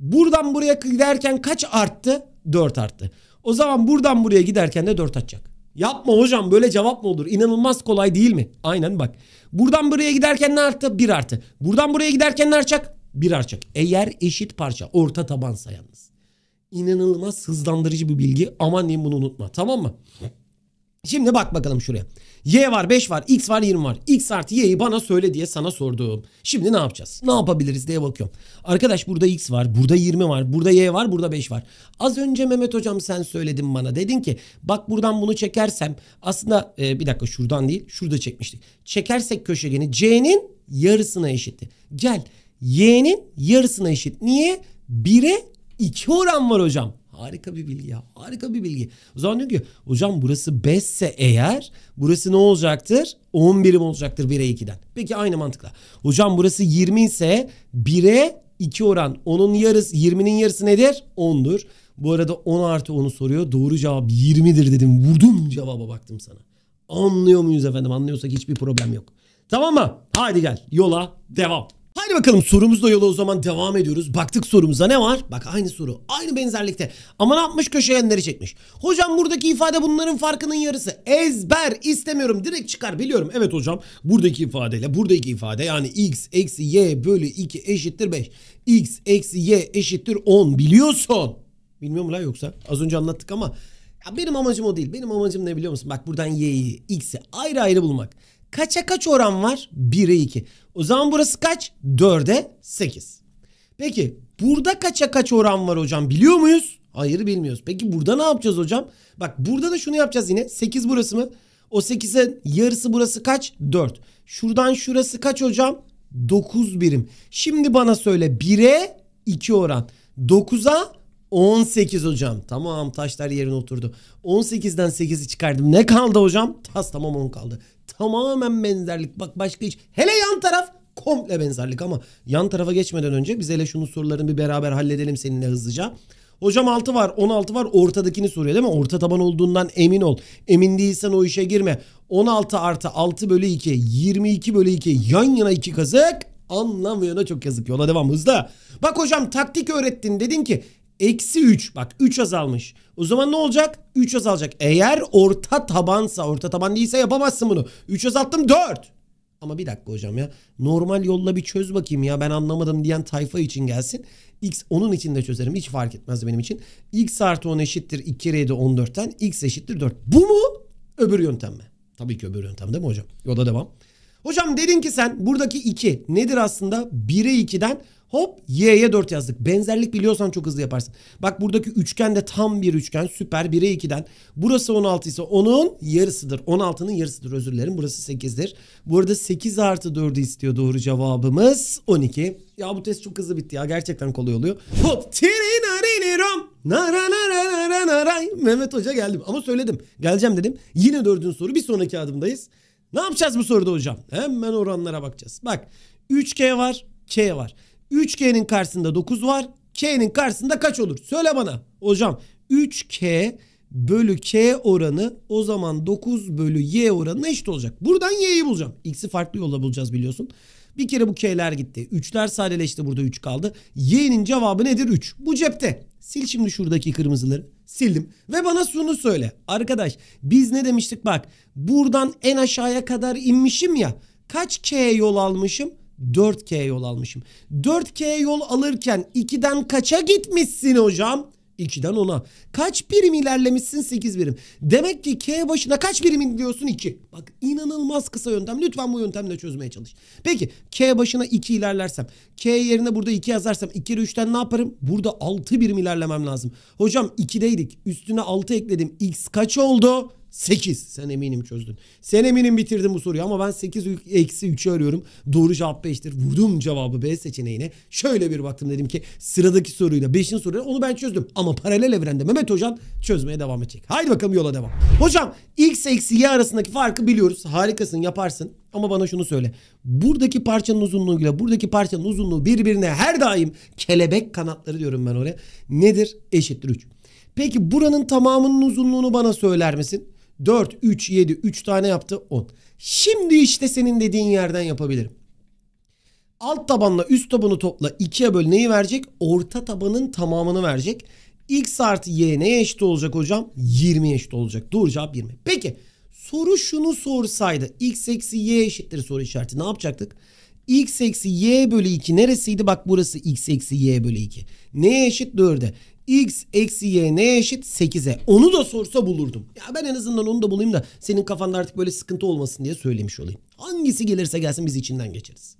Buradan buraya giderken kaç arttı? 4 arttı. O zaman buradan buraya giderken de 4 atacak. Yapma hocam böyle cevap mı olur? İnanılmaz kolay değil mi? Aynen bak. Buradan buraya giderken ne arttı? 1 arttı. Buradan buraya giderken ne artacak? 1 artacak. Eğer eşit parça orta taban sayanız. İnanılmaz hızlandırıcı bir bilgi. Aman diyeyim bunu unutma. Tamam mı? Şimdi bak bakalım şuraya. Y var 5 var X var 20 var. X artı Y'yi bana söyle diye sana sordum. Şimdi ne yapacağız? Ne yapabiliriz diye bakıyorum. Arkadaş burada X var burada 20 var burada Y var burada 5 var. Az önce Mehmet hocam sen söyledin bana. Dedin ki bak buradan bunu çekersem aslında e, bir dakika şuradan değil şurada çekmiştik. Çekersek köşegeni C'nin yarısına eşitti. Gel Y'nin yarısına eşit. Niye? 1'e 2 oran var hocam. Harika bir bilgi ya. Harika bir bilgi. O zaman diyor ki hocam burası 5 ise eğer burası ne olacaktır? 10 birim olacaktır 1'e 2'den. Peki aynı mantıkla. Hocam burası 20 ise 1'e 2 oran 10'un yarısı 20'nin yarısı nedir? 10'dur. Bu arada 10 artı 10'u soruyor. Doğru cevap 20'dir dedim. Vurdum cevaba baktım sana. Anlıyor muyuz efendim? Anlıyorsak hiçbir problem yok. Tamam mı? Hadi gel yola devam. Hadi bakalım sorumuzla yola o zaman devam ediyoruz. Baktık sorumuza ne var? Bak aynı soru. Aynı benzerlikte. Ama ne yapmış köşegenleri çekmiş. Hocam buradaki ifade bunların farkının yarısı. Ezber istemiyorum. Direkt çıkar biliyorum. Evet hocam buradaki ifadeyle buradaki ifade yani x eksi y bölü 2 eşittir 5. x eksi y eşittir 10 biliyorsun. Bilmiyor mu la yoksa? Az önce anlattık ama ya benim amacım o değil. Benim amacım ne biliyor musun? Bak buradan y'yi, x'i ayrı ayrı bulmak. Kaça kaç oran var? 1'e 2. O zaman burası kaç? 4'e 8. Peki burada kaça kaç oran var hocam biliyor muyuz? Hayır bilmiyoruz. Peki burada ne yapacağız hocam? Bak burada da şunu yapacağız yine. 8 burası mı? O 8'e yarısı burası kaç? 4. Şuradan şurası kaç hocam? 9 birim. Şimdi bana söyle 1'e 2 oran. 9'a 18 hocam. Tamam taşlar yerine oturdu. 18'den 8'i çıkardım. Ne kaldı hocam? Tas tamam 10 kaldı. Tamamen benzerlik. Bak başka hiç. Hele ya taraf komple benzerlik ama yan tarafa geçmeden önce biz hele şunun sorularını bir beraber halledelim seninle hızlıca. Hocam 6 var 16 var ortadakini soruyor değil mi? Orta taban olduğundan emin ol. Emin değilsen o işe girme. 16 artı 6 bölü 2 22 bölü 2 yan yana 2 kazık anlamayana çok yazık. Yola devam hızlı Bak hocam taktik öğrettin dedin ki eksi 3 bak 3 azalmış. O zaman ne olacak? 3 azalacak. Eğer orta tabansa orta taban değilse yapamazsın bunu. 3 azalttım 4. Ama bir dakika hocam ya normal yolla bir çöz bakayım ya ben anlamadım diyen tayfa için gelsin. X onun için de çözerim hiç fark etmez benim için. X artı 10 eşittir 2 kere 7 14'ten X eşittir 4. Bu mu öbür yöntem mi? Tabii ki öbür yöntem değil mi hocam? Yola devam. Hocam dedin ki sen buradaki 2 nedir aslında? 1'e 2'den Hop y'ye 4 yazdık. Benzerlik biliyorsan çok hızlı yaparsın. Bak buradaki üçgen de tam bir üçgen. Süper 1'e 2'den. Burası 16 ise onun yarısıdır. 16'nın yarısıdır özür dilerim. Burası 8'dir. Bu arada 8 artı 4'ü istiyor doğru cevabımız. 12. Ya bu test çok hızlı bitti ya. Gerçekten kolay oluyor. Hop. Mehmet Hoca geldim. Ama söyledim. Geleceğim dedim. Yine dördüncü soru. Bir sonraki adımdayız. Ne yapacağız bu soruda hocam? Hemen oranlara bakacağız. Bak 3K var. K var. 3K'nin karşısında 9 var. K'nin karşısında kaç olur? Söyle bana. Hocam 3K bölü K oranı o zaman 9 bölü Y oranına eşit olacak. Buradan Y'yi bulacağım. X'i farklı yolda bulacağız biliyorsun. Bir kere bu K'ler gitti. 3'ler sadeleşti burada 3 kaldı. Y'nin cevabı nedir? 3. Bu cepte. Sil şimdi şuradaki kırmızıları. Sildim. Ve bana şunu söyle. Arkadaş biz ne demiştik bak. Buradan en aşağıya kadar inmişim ya. Kaç K yol almışım? 4K yol almışım. 4K yol alırken 2'den kaça gitmişsin hocam? 2'den 10'a. Kaç birim ilerlemişsin? 8 birim. Demek ki K başına kaç birim diyorsun 2. Bak inanılmaz kısa yöntem. Lütfen bu yöntemle çözmeye çalış. Peki K başına 2 ilerlersem. K yerine burada 2 yazarsam 2 ile 3'ten ne yaparım? Burada 6 birim ilerlemem lazım. Hocam 2'deydik. Üstüne 6 ekledim. X kaç oldu? 8. Sen eminim çözdün. Sen eminim bitirdin bu soruyu ama ben 8 eksi 3'ü arıyorum. Doğru cevap 5'tir. Vurdum cevabı B seçeneğine. Şöyle bir baktım dedim ki sıradaki soruyla 5'in soruyla onu ben çözdüm. Ama paralel evrende Mehmet hocam çözmeye devam edecek. Haydi bakalım yola devam. Hocam x eksi y arasındaki farkı biliyoruz. Harikasın yaparsın. Ama bana şunu söyle. Buradaki parçanın uzunluğuyla buradaki parçanın uzunluğu birbirine her daim kelebek kanatları diyorum ben oraya. Nedir? Eşittir 3. Peki buranın tamamının uzunluğunu bana söyler misin? 4, 3, 7, 3 tane yaptı 10. Şimdi işte senin dediğin yerden yapabilirim. Alt tabanla üst tabanı topla 2'ye böl neyi verecek? Orta tabanın tamamını verecek. X artı Y neye eşit olacak hocam? 20 eşit olacak. Doğru cevap 20. Peki soru şunu sorsaydı. X eksi Y eşittir soru işareti. Ne yapacaktık? X eksi Y bölü 2 neresiydi? Bak burası X eksi Y bölü 2. Neye eşit? 4'e x eksi y ne eşit? 8'e. Onu da sorsa bulurdum. Ya ben en azından onu da bulayım da senin kafanda artık böyle sıkıntı olmasın diye söylemiş olayım. Hangisi gelirse gelsin biz içinden geçeriz.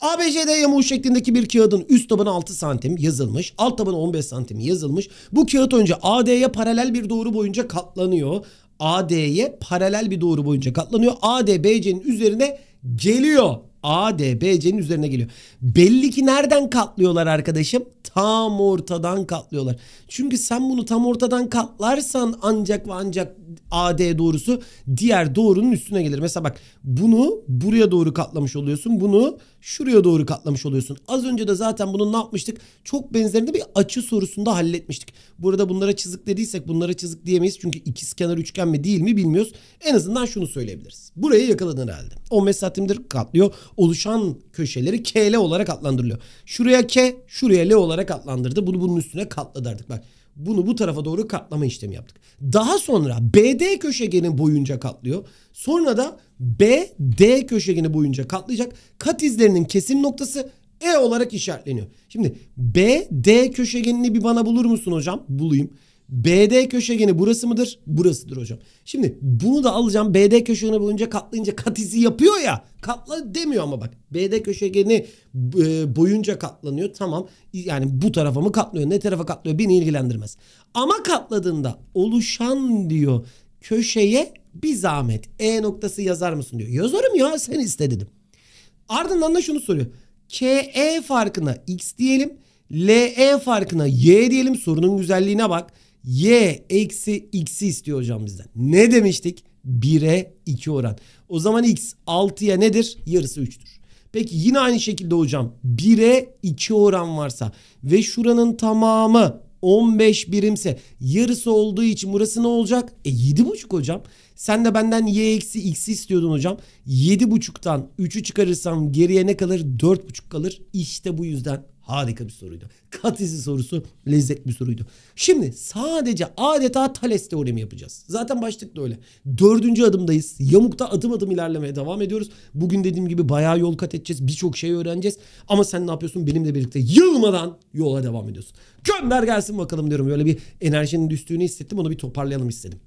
ABCD yamuğu e, şeklindeki bir kağıdın üst tabanı 6 santim yazılmış. Alt tabanı 15 santim yazılmış. Bu kağıt önce AD'ye paralel bir doğru boyunca katlanıyor. AD'ye paralel bir doğru boyunca katlanıyor. AD BC'nin üzerine geliyor. A, D, B, C'nin üzerine geliyor. Belli ki nereden katlıyorlar arkadaşım? Tam ortadan katlıyorlar. Çünkü sen bunu tam ortadan katlarsan ancak ve ancak A, D doğrusu diğer doğrunun üstüne gelir. Mesela bak bunu buraya doğru katlamış oluyorsun. Bunu şuraya doğru katlamış oluyorsun. Az önce de zaten bunu ne yapmıştık? Çok benzerinde bir açı sorusunda halletmiştik. Burada bunlara çizik dediysek bunlara çizik diyemeyiz. Çünkü ikiz kenar üçgen mi değil mi bilmiyoruz. En azından şunu söyleyebiliriz. Burayı yakaladın herhalde. 15 santimdir katlıyor. Oluşan köşeleri KL olarak adlandırılıyor. Şuraya K, şuraya L olarak adlandırdı. Bunu bunun üstüne katladı artık. Bak bunu bu tarafa doğru katlama işlemi yaptık. Daha sonra BD köşegeni boyunca katlıyor. Sonra da BD köşegeni boyunca katlayacak. Kat izlerinin kesim noktası E olarak işaretleniyor. Şimdi BD köşegenini bir bana bulur musun hocam? Bulayım. BD köşegeni burası mıdır? Burasıdır hocam. Şimdi bunu da alacağım. BD köşegeni boyunca katlayınca katizi yapıyor ya. Katla demiyor ama bak. BD köşegeni e, boyunca katlanıyor. Tamam. Yani bu tarafa mı katlıyor? Ne tarafa katlıyor? Beni ilgilendirmez. Ama katladığında oluşan diyor köşeye bir zahmet. E noktası yazar mısın diyor. Yazarım ya sen iste dedim. Ardından da şunu soruyor. KE farkına X diyelim. LE farkına Y diyelim. Sorunun güzelliğine bak y eksi x'i istiyor hocam bizden. Ne demiştik? 1'e 2 oran. O zaman x 6'ya nedir? Yarısı 3'tür. Peki yine aynı şekilde hocam 1'e 2 oran varsa ve şuranın tamamı 15 birimse yarısı olduğu için burası ne olacak? E 7,5 hocam. Sen de benden y eksi x'i istiyordun hocam. 7,5'tan 3'ü çıkarırsam geriye ne kalır? 4,5 kalır. İşte bu yüzden Harika bir soruydu. Kat sorusu lezzetli bir soruydu. Şimdi sadece adeta Thales teoremi yapacağız. Zaten başlık da öyle. Dördüncü adımdayız. Yamukta adım adım ilerlemeye devam ediyoruz. Bugün dediğim gibi bayağı yol kat edeceğiz. Birçok şey öğreneceğiz. Ama sen ne yapıyorsun? Benimle birlikte yılmadan yola devam ediyorsun. Gönder gelsin bakalım diyorum. Böyle bir enerjinin düştüğünü hissettim. Onu bir toparlayalım istedim.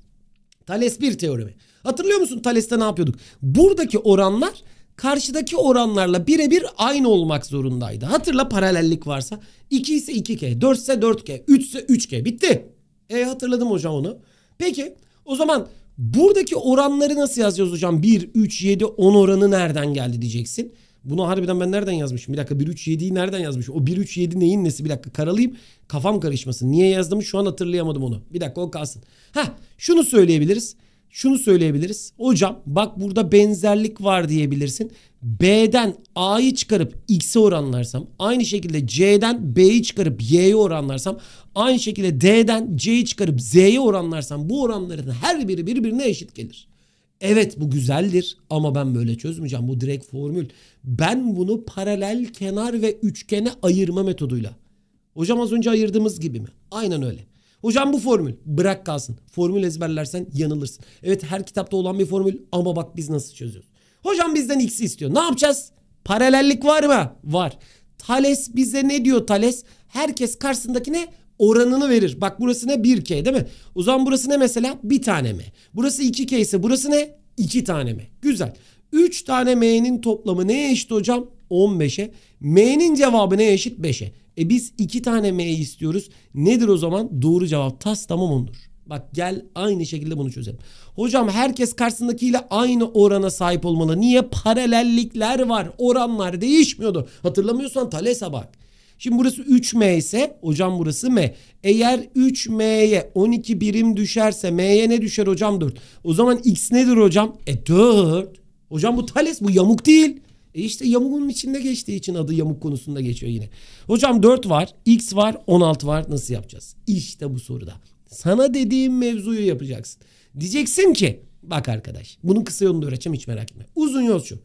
Thales 1 teoremi. Hatırlıyor musun Thales'te ne yapıyorduk? Buradaki oranlar karşıdaki oranlarla birebir aynı olmak zorundaydı. Hatırla paralellik varsa 2 ise 2K, 4 ise 4K, 3 ise 3K. Bitti. E hatırladım hocam onu. Peki o zaman buradaki oranları nasıl yazıyoruz hocam? 1, 3, 7, 10 oranı nereden geldi diyeceksin. Bunu harbiden ben nereden yazmışım? Bir dakika 1 3 7'yi nereden yazmışım? O 1 3 7 neyin nesi? Bir dakika karalayayım. Kafam karışmasın. Niye yazdım? Şu an hatırlayamadım onu. Bir dakika o kalsın. Ha, şunu söyleyebiliriz şunu söyleyebiliriz. Hocam bak burada benzerlik var diyebilirsin. B'den A'yı çıkarıp X'e oranlarsam aynı şekilde C'den B'yi çıkarıp Y'ye oranlarsam aynı şekilde D'den C'yi çıkarıp Z'ye oranlarsam bu oranların her biri birbirine eşit gelir. Evet bu güzeldir ama ben böyle çözmeyeceğim. Bu direkt formül. Ben bunu paralel kenar ve üçgene ayırma metoduyla. Hocam az önce ayırdığımız gibi mi? Aynen öyle. Hocam bu formül. Bırak kalsın. Formül ezberlersen yanılırsın. Evet her kitapta olan bir formül ama bak biz nasıl çözüyoruz. Hocam bizden x'i istiyor. Ne yapacağız? Paralellik var mı? Var. Thales bize ne diyor Thales? Herkes karşısındakine oranını verir. Bak burası ne? 1K değil mi? O zaman burası ne mesela? Bir tane M. Burası 2K ise burası ne? 2 tane M. Güzel. 3 tane M'nin toplamı neye eşit hocam? 15'e. M'nin cevabı neye eşit? 5'e. E biz iki tane M istiyoruz. Nedir o zaman? Doğru cevap tas tamam ondur. Bak gel aynı şekilde bunu çözelim. Hocam herkes karşısındakiyle aynı orana sahip olmalı. Niye? Paralellikler var. Oranlar değişmiyordu. Hatırlamıyorsan Thales'e bak. Şimdi burası 3M ise hocam burası M. Eğer 3M'ye 12 birim düşerse M'ye ne düşer hocam 4. O zaman X nedir hocam? E 4. Hocam bu Thales bu yamuk değil. E işte yamuğun içinde geçtiği için adı yamuk konusunda geçiyor yine. Hocam 4 var, x var, 16 var. Nasıl yapacağız? İşte bu soruda. Sana dediğim mevzuyu yapacaksın. Diyeceksin ki bak arkadaş bunun kısa yolunu öğreteceğim hiç merak etme. Uzun yol şu.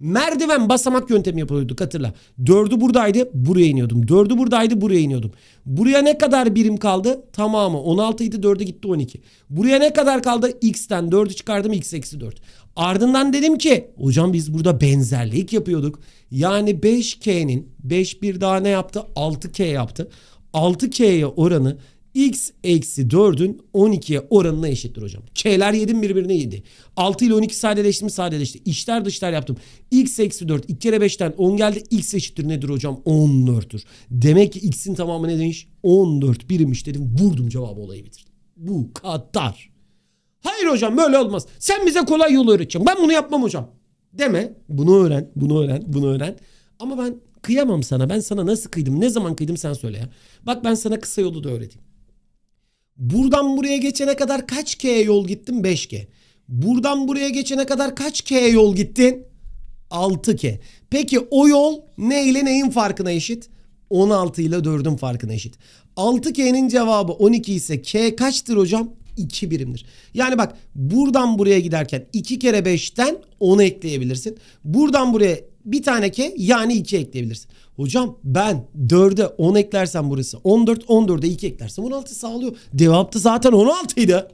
Merdiven basamak yöntemi yapıyorduk hatırla. Dördü buradaydı buraya iniyordum. Dördü buradaydı buraya iniyordum. Buraya ne kadar birim kaldı? Tamamı 16 idi 4'e gitti 12. Buraya ne kadar kaldı? X'ten 4'ü çıkardım x eksi 4. Ardından dedim ki hocam biz burada benzerlik yapıyorduk. Yani 5K'nin 5 bir daha ne yaptı? 6K yaptı. 6K'ye oranı x eksi 4'ün 12'ye oranına eşittir hocam. K'ler yedim birbirine yedi. 6 ile 12 sadeleşti mi sadeleşti. İçler dışlar yaptım. x eksi 4 2 kere 5'ten 10 geldi. x eşittir nedir hocam? 14'tür. Demek ki x'in tamamı ne demiş? 14 birimmiş dedim. Vurdum cevabı olayı bitirdim. Bu kadar. Hayır hocam böyle olmaz. Sen bize kolay yolu öğreteceksin. Ben bunu yapmam hocam. Deme. Bunu öğren. Bunu öğren. Bunu öğren. Ama ben kıyamam sana. Ben sana nasıl kıydım? Ne zaman kıydım sen söyle ya. Bak ben sana kısa yolu da öğreteyim. Buradan buraya geçene kadar kaç K yol gittin? 5 K. Buradan buraya geçene kadar kaç K yol gittin? 6 K. Peki o yol ne ile neyin farkına eşit? 16 ile 4'ün farkına eşit. 6K'nin cevabı 12 ise K kaçtır hocam? 2 birimdir. Yani bak buradan buraya giderken 2 kere 5'ten 10 ekleyebilirsin. Buradan buraya bir tane ke, yani 2 ekleyebilirsin. Hocam ben 4'e 10 eklersem burası 14 14'e 2 eklersem 16 sağlıyor. Cevaptı zaten 16 idi.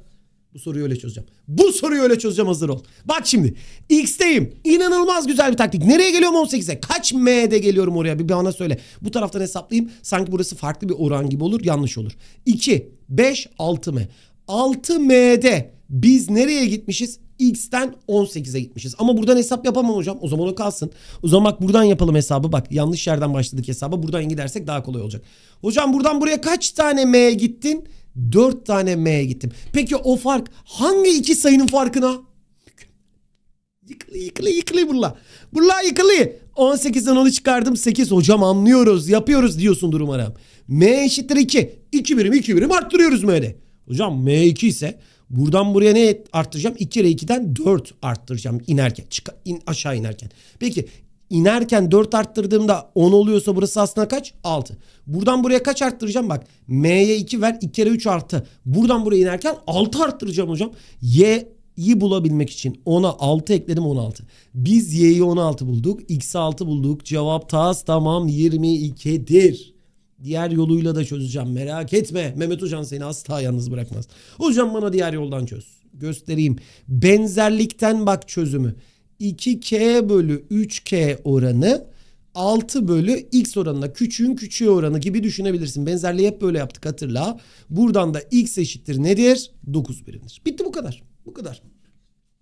Bu soruyu öyle çözeceğim. Bu soruyu öyle çözeceğim hazır ol. Bak şimdi X'teyim. İnanılmaz güzel bir taktik. Nereye geliyorum 18'e? Kaç M'de geliyorum oraya? Bir bana söyle. Bu taraftan hesaplayayım. Sanki burası farklı bir oran gibi olur. Yanlış olur. 2, 5, 6 M. 6M'de biz nereye gitmişiz? X'ten 18'e gitmişiz. Ama buradan hesap yapamam hocam. O zaman o kalsın. O zaman bak buradan yapalım hesabı. Bak yanlış yerden başladık hesaba. Buradan gidersek daha kolay olacak. Hocam buradan buraya kaç tane M'ye gittin? 4 tane M'ye gittim. Peki o fark hangi iki sayının farkına? Yıkılı yıkılı yıkılı burla. Burla yıkılı. 18'den 10'u çıkardım 8. Hocam anlıyoruz yapıyoruz diyorsundur umarım. M eşittir 2. 2 birim 2 birim arttırıyoruz böyle. Hocam M2 ise buradan buraya ne arttıracağım? 2 kere 2'den 4 arttıracağım inerken. Çık, in, aşağı inerken. Peki inerken 4 arttırdığımda 10 oluyorsa burası aslında kaç? 6. Buradan buraya kaç arttıracağım? Bak M'ye 2 ver 2 kere 3 artı. Buradan buraya inerken 6 arttıracağım hocam. Y y'yi bulabilmek için 10'a 6 ekledim 16. Biz y'yi 16 bulduk. X'i 6 bulduk. Cevap tas tamam 22'dir. Diğer yoluyla da çözeceğim merak etme. Mehmet Hocam seni asla yalnız bırakmaz. Hocam bana diğer yoldan çöz. Göstereyim. Benzerlikten bak çözümü. 2K bölü 3K oranı 6 bölü x oranına küçüğün küçüğü oranı gibi düşünebilirsin. Benzerliği hep böyle yaptık hatırla. Buradan da x eşittir nedir? 9 birimdir. Bitti bu kadar. Bu kadar.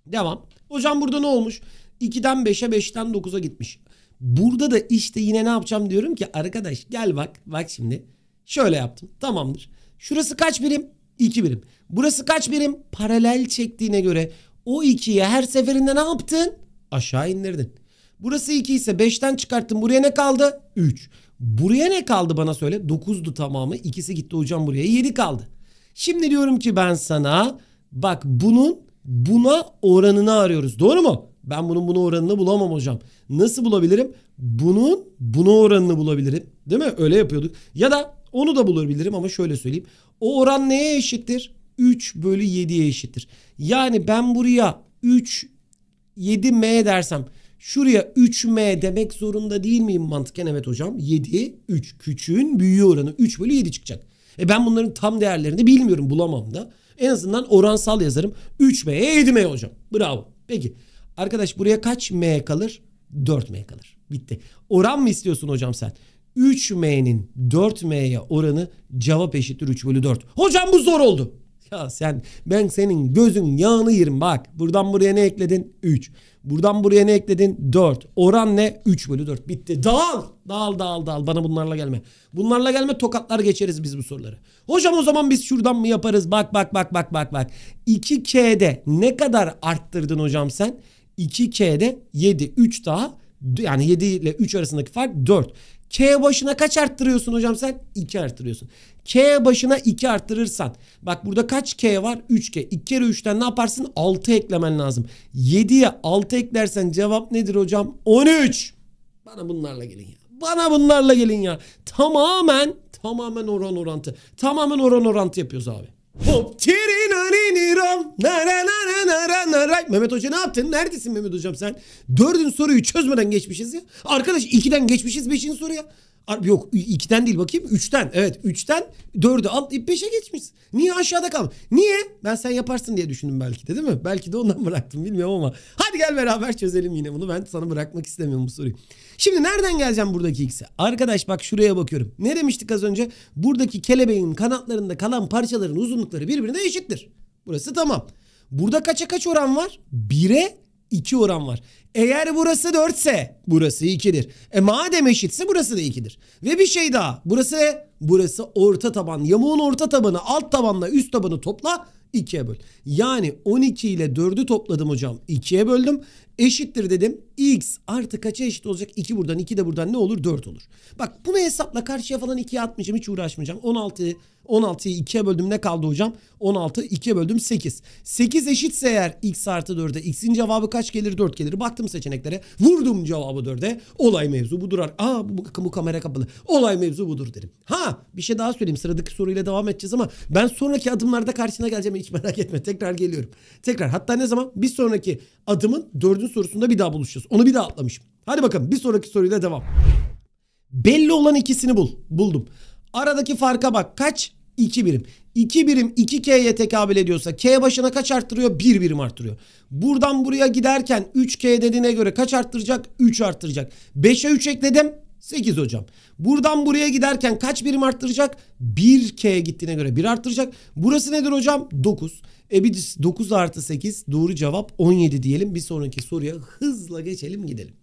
Devam. Hocam burada ne olmuş? 2'den 5'e 5'ten 9'a gitmiş. Burada da işte yine ne yapacağım diyorum ki arkadaş gel bak bak şimdi şöyle yaptım tamamdır. Şurası kaç birim? 2 birim. Burası kaç birim? Paralel çektiğine göre o 2'ye her seferinde ne yaptın? Aşağı indirdin. Burası 2 ise 5'ten çıkarttım. Buraya ne kaldı? 3. Buraya ne kaldı bana söyle. 9'du tamamı. İkisi gitti hocam buraya. 7 kaldı. Şimdi diyorum ki ben sana bak bunun buna oranını arıyoruz. Doğru mu? Ben bunun buna oranını bulamam hocam. Nasıl bulabilirim? Bunun buna oranını bulabilirim. Değil mi? Öyle yapıyorduk. Ya da onu da bulabilirim ama şöyle söyleyeyim. O oran neye eşittir? 3 bölü 7'ye eşittir. Yani ben buraya 3 7m dersem şuraya 3m demek zorunda değil miyim mantıken? Evet hocam 7 3 küçüğün büyüğü oranı 3 bölü 7 çıkacak. E ben bunların tam değerlerini bilmiyorum bulamam da. En azından oransal yazarım. 3m 7m hocam. Bravo. Peki. Arkadaş buraya kaç M kalır? 4M kalır. Bitti. Oran mı istiyorsun hocam sen? 3M'nin 4M'ye oranı cevap eşittir 3 bölü 4. Hocam bu zor oldu. Ya sen ben senin gözün yağını yerim bak. Buradan buraya ne ekledin? 3. Buradan buraya ne ekledin? 4. Oran ne? 3 bölü 4. Bitti. Dağıl. Dağıl dağıl dağıl. Bana bunlarla gelme. Bunlarla gelme tokatlar geçeriz biz bu soruları. Hocam o zaman biz şuradan mı yaparız? Bak bak bak bak bak bak. 2K'de ne kadar arttırdın hocam sen? 2K'de 7. 3 daha yani 7 ile 3 arasındaki fark 4. K başına kaç arttırıyorsun hocam sen? 2 arttırıyorsun. K başına 2 arttırırsan. Bak burada kaç K var? 3K. 2 kere 3'ten ne yaparsın? 6 eklemen lazım. 7'ye 6 eklersen cevap nedir hocam? 13. Bana bunlarla gelin ya. Bana bunlarla gelin ya. Tamamen tamamen oran orantı. Tamamen oran orantı yapıyoruz abi. Hop Mehmet Hoca ne yaptın? Neredesin Mehmet Hocam sen? Dördün soruyu çözmeden geçmişiz ya. Arkadaş ikiden geçmişiz beşin soruya. Yok ikiden değil bakayım üçten Evet üçten dördü atlayıp beşe geçmiş. Niye aşağıda kal? Niye? Ben sen yaparsın diye düşündüm belki de değil mi? Belki de ondan bıraktım bilmiyorum ama. Hadi gel beraber çözelim yine bunu. Ben sana bırakmak istemiyorum bu soruyu. Şimdi nereden geleceğim buradaki x'e? Arkadaş bak şuraya bakıyorum. Ne demiştik az önce? Buradaki kelebeğin kanatlarında kalan parçaların uzunlukları birbirine eşittir. Burası tamam. Burada kaça kaç oran var? 1'e 2 oran var. Eğer burası 4 ise burası 2'dir. E madem eşitse burası da 2'dir. Ve bir şey daha. Burası Burası orta taban. Yamuğun orta tabanı alt tabanla üst tabanı topla 2'ye böl. Yani 12 ile 4'ü topladım hocam. 2'ye böldüm. Eşittir dedim. X artı kaça eşit olacak? 2 buradan 2 de buradan ne olur? 4 olur. Bak bunu hesapla karşıya falan 2'ye atmayacağım. Hiç uğraşmayacağım. 16 16'yı 2'ye böldüm ne kaldı hocam? 16 2'ye böldüm 8. 8 eşitse eğer x artı 4'e x'in cevabı kaç gelir? 4 gelir. Baktım seçeneklere vurdum cevabı 4'e. Olay mevzu budur. Aa bu, bu kamera kapalı. Olay mevzu budur derim. Ha bir şey daha söyleyeyim. Sıradaki soruyla devam edeceğiz ama ben sonraki adımlarda karşına geleceğim. Hiç merak etme. Tekrar geliyorum. Tekrar hatta ne zaman? Bir sonraki adımın 4'ün sorusunda bir daha buluşacağız. Onu bir daha atlamışım. Hadi bakalım bir sonraki soruyla devam. Belli olan ikisini bul. Buldum. Aradaki farka bak kaç? 2 birim. 2 birim 2K'ye tekabül ediyorsa K başına kaç arttırıyor? 1 birim arttırıyor. Buradan buraya giderken 3K dediğine göre kaç arttıracak? 3 arttıracak. 5'e 3 ekledim. 8 hocam. Buradan buraya giderken kaç birim arttıracak? 1K'ye gittiğine göre 1 arttıracak. Burası nedir hocam? 9. E bir 9 artı 8 doğru cevap 17 diyelim. Bir sonraki soruya hızla geçelim gidelim.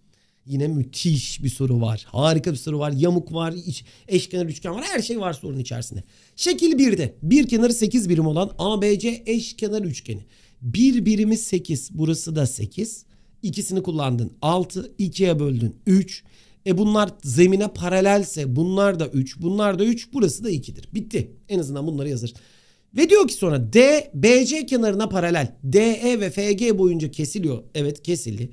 Yine müthiş bir soru var. Harika bir soru var. Yamuk var, iç, eşkenar üçgen var. Her şey var sorunun içerisinde. Şekil 1'de bir kenarı 8 birim olan ABC eşkenar üçgeni. Bir birimi 8. Burası da 8. İkisini kullandın. 6. 2'ye böldün. 3. E bunlar zemine paralelse bunlar da 3. Bunlar da 3. Burası da 2'dir. Bitti. En azından bunları yazır. Ve diyor ki sonra D BC kenarına paralel. DE ve FG boyunca kesiliyor. Evet kesildi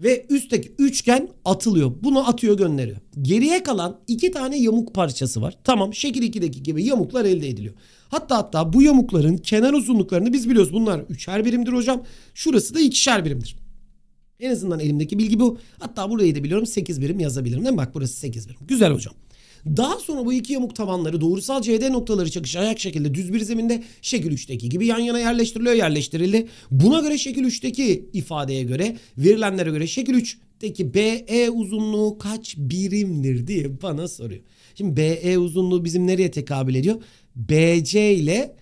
ve üstteki üçgen atılıyor. Bunu atıyor gönderiyor. Geriye kalan iki tane yamuk parçası var. Tamam şekil 2'deki gibi yamuklar elde ediliyor. Hatta hatta bu yamukların kenar uzunluklarını biz biliyoruz. Bunlar üçer birimdir hocam. Şurası da ikişer birimdir. En azından elimdeki bilgi bu. Hatta burayı da biliyorum 8 birim yazabilirim değil mi? Bak burası 8 birim. Güzel hocam. Daha sonra bu iki yamuk tabanları doğrusal CD noktaları ayak şekilde düz bir zeminde şekil 3'teki gibi yan yana yerleştiriliyor yerleştirildi. Buna göre şekil 3'teki ifadeye göre verilenlere göre şekil 3'teki BE uzunluğu kaç birimdir diye bana soruyor. Şimdi BE uzunluğu bizim nereye tekabül ediyor? BC ile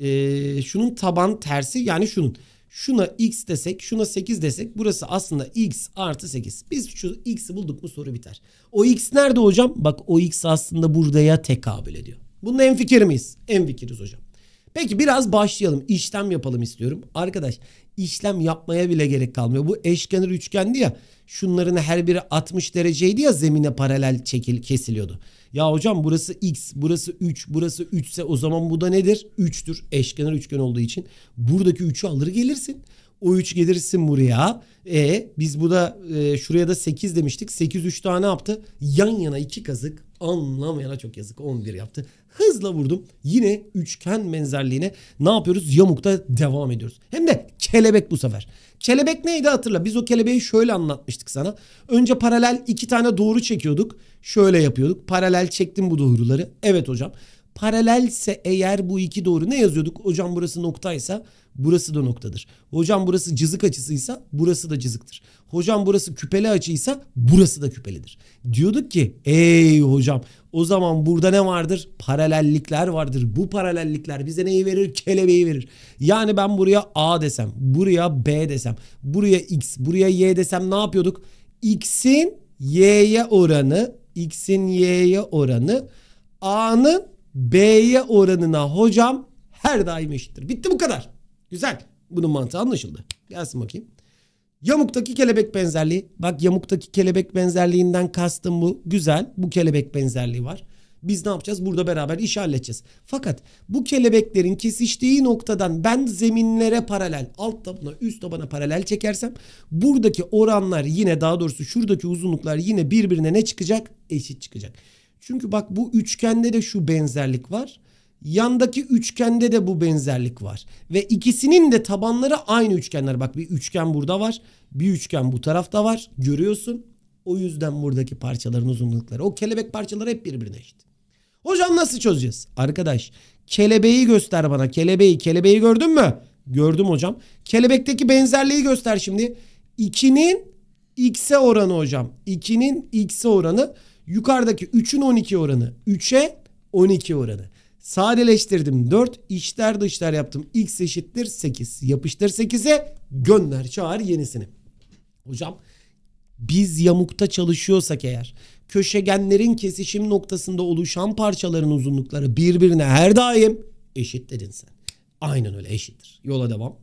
e, şunun taban tersi yani şunun şuna x desek şuna 8 desek burası aslında x artı 8. Biz şu x'i bulduk mu soru biter. O x nerede hocam? Bak o x aslında buraya tekabül ediyor. Bunun en fikir miyiz? En fikiriz hocam. Peki biraz başlayalım. İşlem yapalım istiyorum. Arkadaş işlem yapmaya bile gerek kalmıyor. Bu eşkenar üçgendi ya. Şunların her biri 60 dereceydi ya zemine paralel çekil kesiliyordu. Ya hocam burası x, burası 3, burası 3 ise o zaman bu da nedir? 3'tür. Eşkenar üçgen olduğu için. Buradaki 3'ü alır gelirsin. O 3 gelirsin buraya. E biz bu da e, şuraya da 8 demiştik. 8 3 daha ne yaptı? Yan yana iki kazık anlamayana çok yazık. 11 yaptı. Hızla vurdum. Yine üçgen benzerliğine ne yapıyoruz? Yamukta devam ediyoruz. Hem de kelebek bu sefer. Kelebek neydi hatırla. Biz o kelebeği şöyle anlatmıştık sana. Önce paralel iki tane doğru çekiyorduk. Şöyle yapıyorduk. Paralel çektim bu doğruları. Evet hocam. Paralelse eğer bu iki doğru ne yazıyorduk? Hocam burası noktaysa Burası da noktadır. Hocam burası cızık açısıysa burası da cızıktır. Hocam burası küpeli açıysa burası da küpelidir. Diyorduk ki ey hocam o zaman burada ne vardır? Paralellikler vardır. Bu paralellikler bize neyi verir? Kelebeği verir. Yani ben buraya A desem, buraya B desem, buraya X, buraya Y desem ne yapıyorduk? X'in Y'ye oranı, X'in Y'ye oranı, A'nın B'ye oranına hocam her daim eşittir. Bitti bu kadar. Güzel. Bunun mantığı anlaşıldı. Gelsin bakayım. Yamuktaki kelebek benzerliği. Bak yamuktaki kelebek benzerliğinden kastım bu. Güzel. Bu kelebek benzerliği var. Biz ne yapacağız? Burada beraber iş halledeceğiz. Fakat bu kelebeklerin kesiştiği noktadan ben zeminlere paralel alt tabana üst tabana paralel çekersem buradaki oranlar yine daha doğrusu şuradaki uzunluklar yine birbirine ne çıkacak? Eşit çıkacak. Çünkü bak bu üçgende de şu benzerlik var. Yandaki üçgende de bu benzerlik var. Ve ikisinin de tabanları aynı üçgenler. Bak bir üçgen burada var. Bir üçgen bu tarafta var. Görüyorsun. O yüzden buradaki parçaların uzunlukları. O kelebek parçaları hep birbirine eşit. Hocam nasıl çözeceğiz? Arkadaş kelebeği göster bana. Kelebeği kelebeği gördün mü? Gördüm hocam. Kelebekteki benzerliği göster şimdi. 2'nin x'e oranı hocam. 2'nin x'e oranı. Yukarıdaki 3'ün 12 oranı. 3'e 12 oranı. Sadeleştirdim 4. İçler dışlar yaptım. X eşittir 8. Yapıştır 8'e gönder çağır yenisini. Hocam biz yamukta çalışıyorsak eğer köşegenlerin kesişim noktasında oluşan parçaların uzunlukları birbirine her daim eşit dedin sen. Aynen öyle eşittir. Yola devam.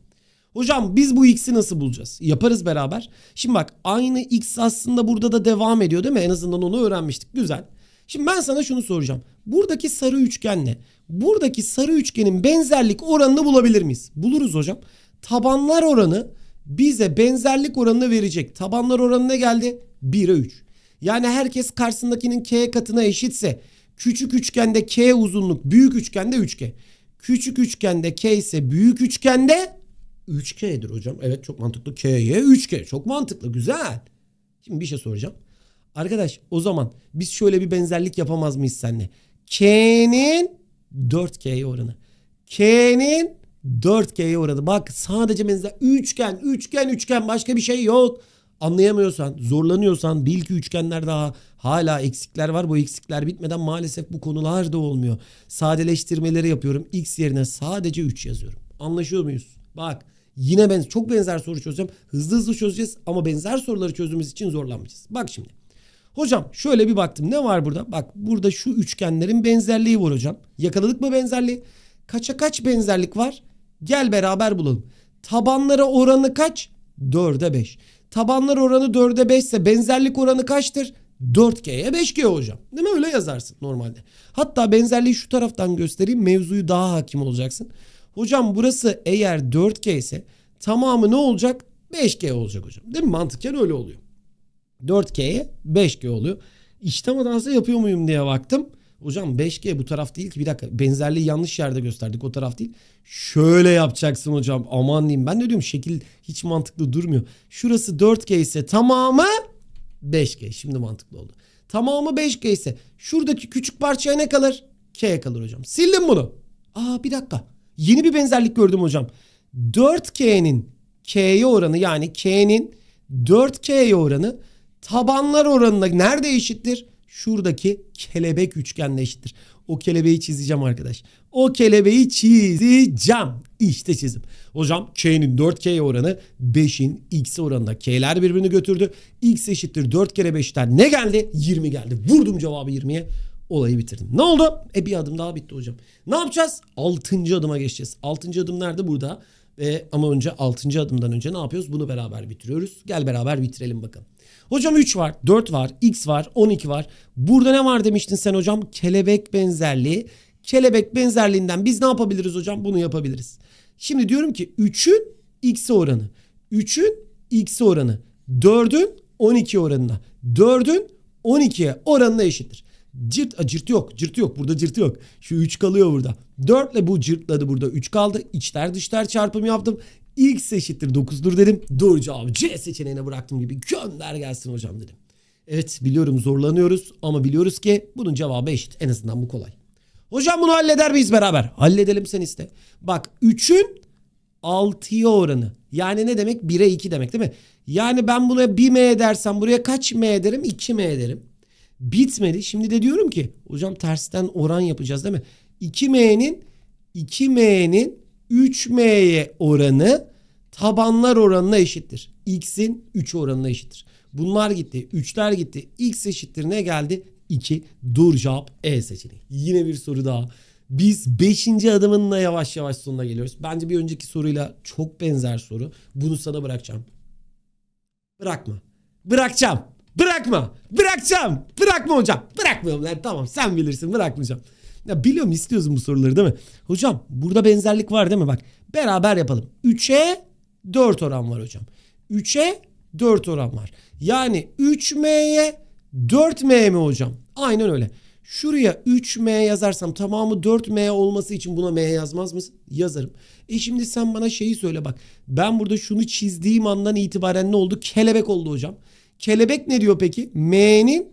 Hocam biz bu x'i nasıl bulacağız? Yaparız beraber. Şimdi bak aynı x aslında burada da devam ediyor değil mi? En azından onu öğrenmiştik. Güzel. Şimdi ben sana şunu soracağım. Buradaki sarı üçgenle buradaki sarı üçgenin benzerlik oranını bulabilir miyiz? Buluruz hocam. Tabanlar oranı bize benzerlik oranını verecek. Tabanlar oranı ne geldi? 1'e 3. Yani herkes karşısındakinin k katına eşitse küçük üçgende k uzunluk, büyük üçgende 3k. Küçük üçgende k ise büyük üçgende 3k'dir hocam. Evet çok mantıklı. k'ye 3k. Çok mantıklı. Güzel. Şimdi bir şey soracağım. Arkadaş o zaman biz şöyle bir benzerlik yapamaz mıyız seninle? K'nin 4K'ye oranı. K'nin 4K'ye oranı. Bak sadece benzer üçgen, üçgen, üçgen başka bir şey yok. Anlayamıyorsan, zorlanıyorsan bil ki üçgenler daha hala eksikler var. Bu eksikler bitmeden maalesef bu konular da olmuyor. Sadeleştirmeleri yapıyorum. X yerine sadece 3 yazıyorum. Anlaşıyor muyuz? Bak yine ben çok benzer soru çözeceğim. Hızlı hızlı çözeceğiz ama benzer soruları çözdüğümüz için zorlanmayacağız. Bak şimdi. Hocam şöyle bir baktım ne var burada? Bak burada şu üçgenlerin benzerliği var hocam. Yakaladık mı benzerliği? Kaça kaç benzerlik var? Gel beraber bulalım. Tabanlara oranı kaç? 4'e 5. Tabanlar oranı 4'e 5 ise benzerlik oranı kaçtır? 4G'ye 5G hocam. Değil mi? Öyle yazarsın normalde. Hatta benzerliği şu taraftan göstereyim. Mevzuyu daha hakim olacaksın. Hocam burası eğer 4G ise tamamı ne olacak? 5G olacak hocam. Değil mi? Mantıken öyle oluyor. 4G'ye 5G oluyor. İşlem hatası yapıyor muyum diye baktım. Hocam 5G bu taraf değil ki bir dakika benzerliği yanlış yerde gösterdik o taraf değil. Şöyle yapacaksın hocam aman diyeyim ben ne diyorum şekil hiç mantıklı durmuyor. Şurası 4 K ise tamamı 5G şimdi mantıklı oldu. Tamamı 5G ise şuradaki küçük parçaya ne kalır? K'ye kalır hocam. Sildim bunu. Aa bir dakika yeni bir benzerlik gördüm hocam. 4K'nin K'ye oranı yani K'nin 4K'ye oranı tabanlar oranına nerede eşittir? Şuradaki kelebek üçgenle eşittir. O kelebeği çizeceğim arkadaş. O kelebeği çizeceğim. İşte çizim. Hocam K'nin 4K oranı 5'in X oranında. K'ler birbirini götürdü. X eşittir 4 kere 5'ten ne geldi? 20 geldi. Vurdum cevabı 20'ye. Olayı bitirdim. Ne oldu? E bir adım daha bitti hocam. Ne yapacağız? 6. adıma geçeceğiz. 6. adım nerede? Burada. E, ama önce 6. adımdan önce ne yapıyoruz? Bunu beraber bitiriyoruz. Gel beraber bitirelim bakalım. Hocam 3 var, 4 var, x var, 12 var. Burada ne var demiştin sen hocam? Kelebek benzerliği. Kelebek benzerliğinden biz ne yapabiliriz hocam? Bunu yapabiliriz. Şimdi diyorum ki 3'ün x oranı. 3'ün x oranı. 4'ün 12 oranına. 4'ün 12'ye oranına eşittir. Cırt, a, cırt yok. Cırt yok. Burada cırt yok. Şu 3 kalıyor burada. 4 ile bu cırtladı burada. 3 kaldı. İçler dışlar çarpımı yaptım. X eşittir 9'dur dedim. Doğru cevabı C seçeneğine bıraktım gibi gönder gelsin hocam dedim. Evet biliyorum zorlanıyoruz ama biliyoruz ki bunun cevabı eşit. En azından bu kolay. Hocam bunu halleder miyiz beraber? Halledelim sen iste. Bak 3'ün 6'ya oranı. Yani ne demek? 1'e 2 demek değil mi? Yani ben buna 1 m dersem buraya kaç m ederim? 2 m ederim. Bitmedi. Şimdi de diyorum ki hocam tersten oran yapacağız değil mi? 2 m'nin 2 m'nin 3m'ye oranı tabanlar oranına eşittir. X'in 3 oranına eşittir. Bunlar gitti. 3'ler gitti. X eşittir ne geldi? 2. Dur cevap E seçeneği. Yine bir soru daha. Biz 5. adımınla yavaş yavaş sonuna geliyoruz. Bence bir önceki soruyla çok benzer soru. Bunu sana bırakacağım. Bırakma. Bırakacağım. Bırakma. Bırakacağım. Bırakma hocam. Bırakmıyorum lan. Tamam sen bilirsin. Bırakmayacağım. Ya biliyorum istiyorsun bu soruları değil mi? Hocam burada benzerlik var değil mi? Bak beraber yapalım. 3'e 4 oran var hocam. 3'e 4 oran var. Yani 3M'ye 4M mi hocam? Aynen öyle. Şuraya 3M yazarsam tamamı 4M olması için buna M yazmaz mısın? Yazarım. E şimdi sen bana şeyi söyle bak. Ben burada şunu çizdiğim andan itibaren ne oldu? Kelebek oldu hocam. Kelebek ne diyor peki? M'nin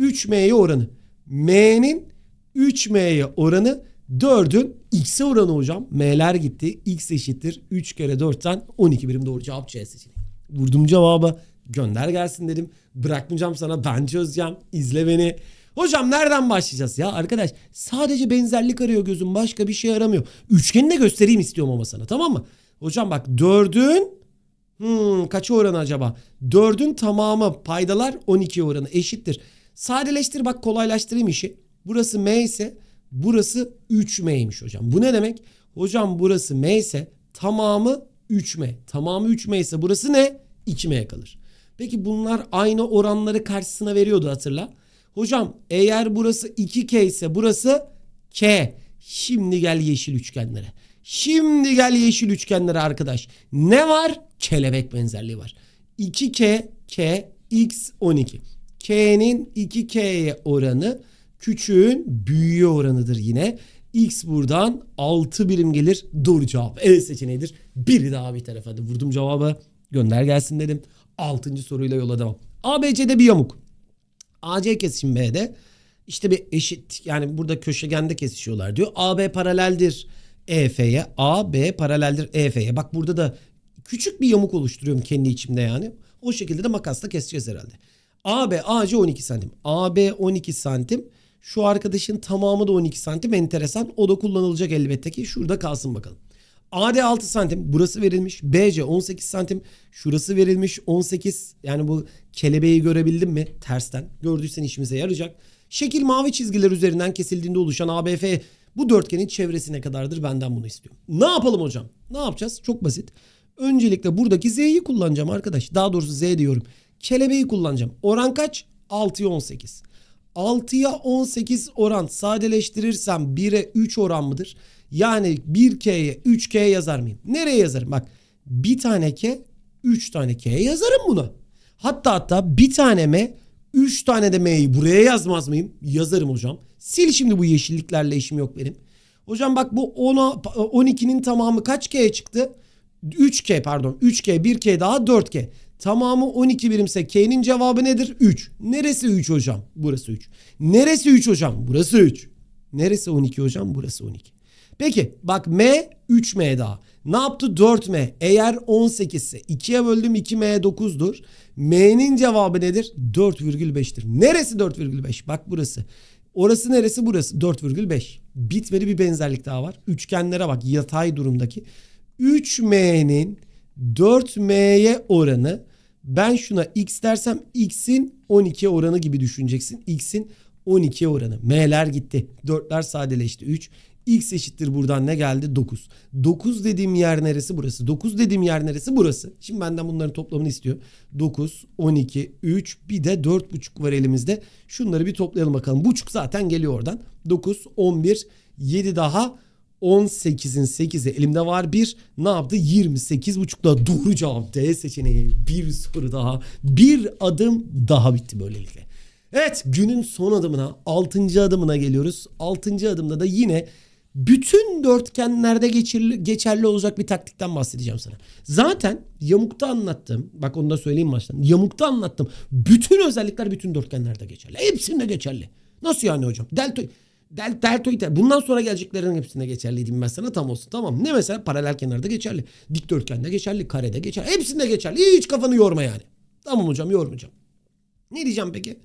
3M'ye oranı. M'nin 3M'ye oranı 4'ün X'e oranı hocam. M'ler gitti. X eşittir 3 kere 4'ten 12 birim doğru cevap C seçeneği. Vurdum cevaba gönder gelsin dedim. Bırakmayacağım sana ben çözeceğim. İzle beni. Hocam nereden başlayacağız ya arkadaş? Sadece benzerlik arıyor gözüm başka bir şey aramıyor. Üçgeni de göstereyim istiyorum ama sana tamam mı? Hocam bak 4'ün hmm, kaça oranı acaba? 4'ün tamamı paydalar 12 oranı eşittir. Sadeleştir bak kolaylaştırayım işi. Burası M ise burası 3M'ymiş hocam. Bu ne demek? Hocam burası M ise tamamı 3M. Tamamı 3M ise burası ne? 2M kalır. Peki bunlar aynı oranları karşısına veriyordu hatırla. Hocam eğer burası 2K ise burası K. Şimdi gel yeşil üçgenlere. Şimdi gel yeşil üçgenlere arkadaş. Ne var? Kelebek benzerliği var. 2K, K, X12. K'nin 2K'ye oranı küçüğün büyüğe oranıdır yine. X buradan 6 birim gelir. Doğru cevap. evet seçeneğidir. Biri daha bir tarafa da vurdum cevabı. Gönder gelsin dedim. 6. soruyla yola devam. ABC'de bir yamuk. AC kesişim B'de. İşte bir eşit yani burada köşegende kesişiyorlar diyor. AB paraleldir EF'ye. AB paraleldir EF'ye. Bak burada da küçük bir yamuk oluşturuyorum kendi içimde yani. O şekilde de makasla keseceğiz herhalde. AB AC 12 santim. AB 12 santim. Şu arkadaşın tamamı da 12 santim enteresan. O da kullanılacak elbette ki. Şurada kalsın bakalım. AD 6 santim burası verilmiş. BC 18 santim şurası verilmiş. 18 yani bu kelebeği görebildin mi tersten? Gördüysen işimize yarayacak. Şekil mavi çizgiler üzerinden kesildiğinde oluşan ABF bu dörtgenin çevresine kadardır benden bunu istiyorum. Ne yapalım hocam? Ne yapacağız? Çok basit. Öncelikle buradaki Z'yi kullanacağım arkadaş. Daha doğrusu Z diyorum. Kelebeği kullanacağım. Oran kaç? 6'ya 18. 6'ya 18 oran sadeleştirirsem 1'e 3 oran mıdır? Yani 1K'ye 3K yazar mıyım? Nereye yazarım? Bak bir tane K 3 tane K'ye yazarım bunu. Hatta hatta bir tane M 3 tane de M'yi buraya yazmaz mıyım? Yazarım hocam. Sil şimdi bu yeşilliklerle işim yok benim. Hocam bak bu 10'a 12'nin tamamı kaç K'ye çıktı? 3K pardon 3K 1K daha 4K. Tamamı 12 birimse K'nin cevabı nedir? 3. Neresi 3 hocam? Burası 3. Neresi 3 hocam? Burası 3. Neresi 12 hocam? Burası 12. Peki bak M 3M daha. Ne yaptı? 4M. Eğer 18 ise 2'ye böldüm 2M 9'dur. M'nin cevabı nedir? 4,5'tir. Neresi 4,5? Bak burası. Orası neresi? Burası 4,5. Bitmeli bir benzerlik daha var. Üçgenlere bak yatay durumdaki. 3M'nin 4m'ye oranı ben şuna x dersem x'in 12 oranı gibi düşüneceksin. x'in 12 oranı. M'ler gitti. 4'ler sadeleşti. 3. X eşittir buradan ne geldi? 9. 9 dediğim yer neresi? Burası. 9 dediğim yer neresi? Burası. Şimdi benden bunların toplamını istiyor. 9, 12, 3 bir de 4,5 var elimizde. Şunları bir toplayalım bakalım. Buçuk zaten geliyor oradan. 9, 11, 7 daha 18'in 8'i elimde var. Bir ne yaptı? buçukla doğru cevap D seçeneği. Bir soru daha. Bir adım daha bitti böylelikle. Evet günün son adımına 6. adımına geliyoruz. 6. adımda da yine bütün dörtgenlerde geçerli, geçerli olacak bir taktikten bahsedeceğim sana. Zaten yamukta anlattım. Bak onu da söyleyeyim baştan. Yamukta anlattım. Bütün özellikler bütün dörtgenlerde geçerli. Hepsinde geçerli. Nasıl yani hocam? Delta. Del, deltoid bundan sonra geleceklerin hepsinde geçerli diyeyim ben sana tam olsun tamam. Ne mesela paralel kenarda geçerli. Dikdörtgende geçerli. Karede geçerli. Hepsinde geçerli. Hiç kafanı yorma yani. Tamam hocam yormayacağım. Ne diyeceğim peki?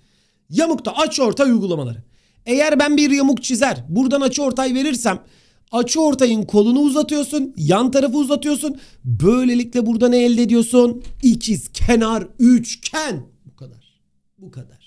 Yamukta açı ortay uygulamaları. Eğer ben bir yamuk çizer buradan açı ortay verirsem açı ortayın kolunu uzatıyorsun. Yan tarafı uzatıyorsun. Böylelikle burada ne elde ediyorsun? İkiz kenar üçgen. Bu kadar. Bu kadar.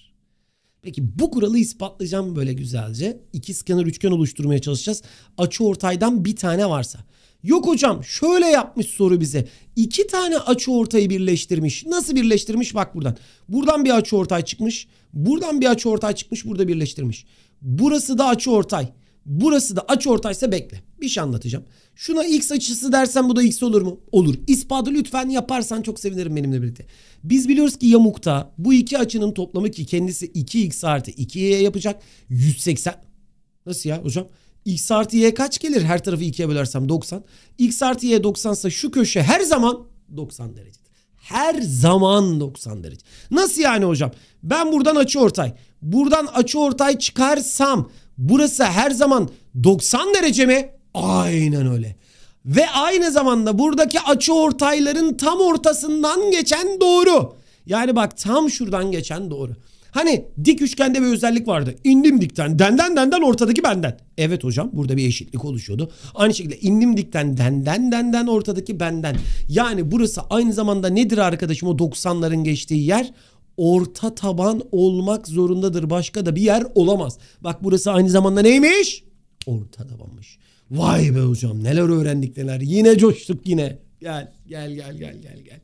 Peki bu kuralı ispatlayacağım böyle güzelce. İkiz kenar üçgen oluşturmaya çalışacağız. Açı ortaydan bir tane varsa. Yok hocam şöyle yapmış soru bize. İki tane açı ortayı birleştirmiş. Nasıl birleştirmiş bak buradan. Buradan bir açı ortay çıkmış. Buradan bir açı ortay çıkmış. Burada birleştirmiş. Burası da açı ortay. Burası da aç ortaysa bekle. Bir şey anlatacağım. Şuna x açısı dersen bu da x olur mu? Olur. İspatı lütfen yaparsan çok sevinirim benimle birlikte. Biz biliyoruz ki yamukta bu iki açının toplamı ki kendisi 2x artı 2y yapacak. 180. Nasıl ya hocam? x artı y kaç gelir? Her tarafı 2'ye bölersem 90. x artı y 90 ise şu köşe her zaman 90 derecedir. Her zaman 90 derece. Nasıl yani hocam? Ben buradan açı ortay. Buradan açı ortay çıkarsam Burası her zaman 90 derece mi? Aynen öyle. Ve aynı zamanda buradaki açı ortayların tam ortasından geçen doğru. Yani bak tam şuradan geçen doğru. Hani dik üçgende bir özellik vardı. İndim dikten, denden denden ortadaki benden. Evet hocam burada bir eşitlik oluşuyordu. Aynı şekilde indim dikten, denden denden ortadaki benden. Yani burası aynı zamanda nedir arkadaşım o 90'ların geçtiği yer? orta taban olmak zorundadır. Başka da bir yer olamaz. Bak burası aynı zamanda neymiş? Orta tabanmış. Vay be hocam neler öğrendik neler. Yine coştuk yine. Gel gel gel gel gel gel.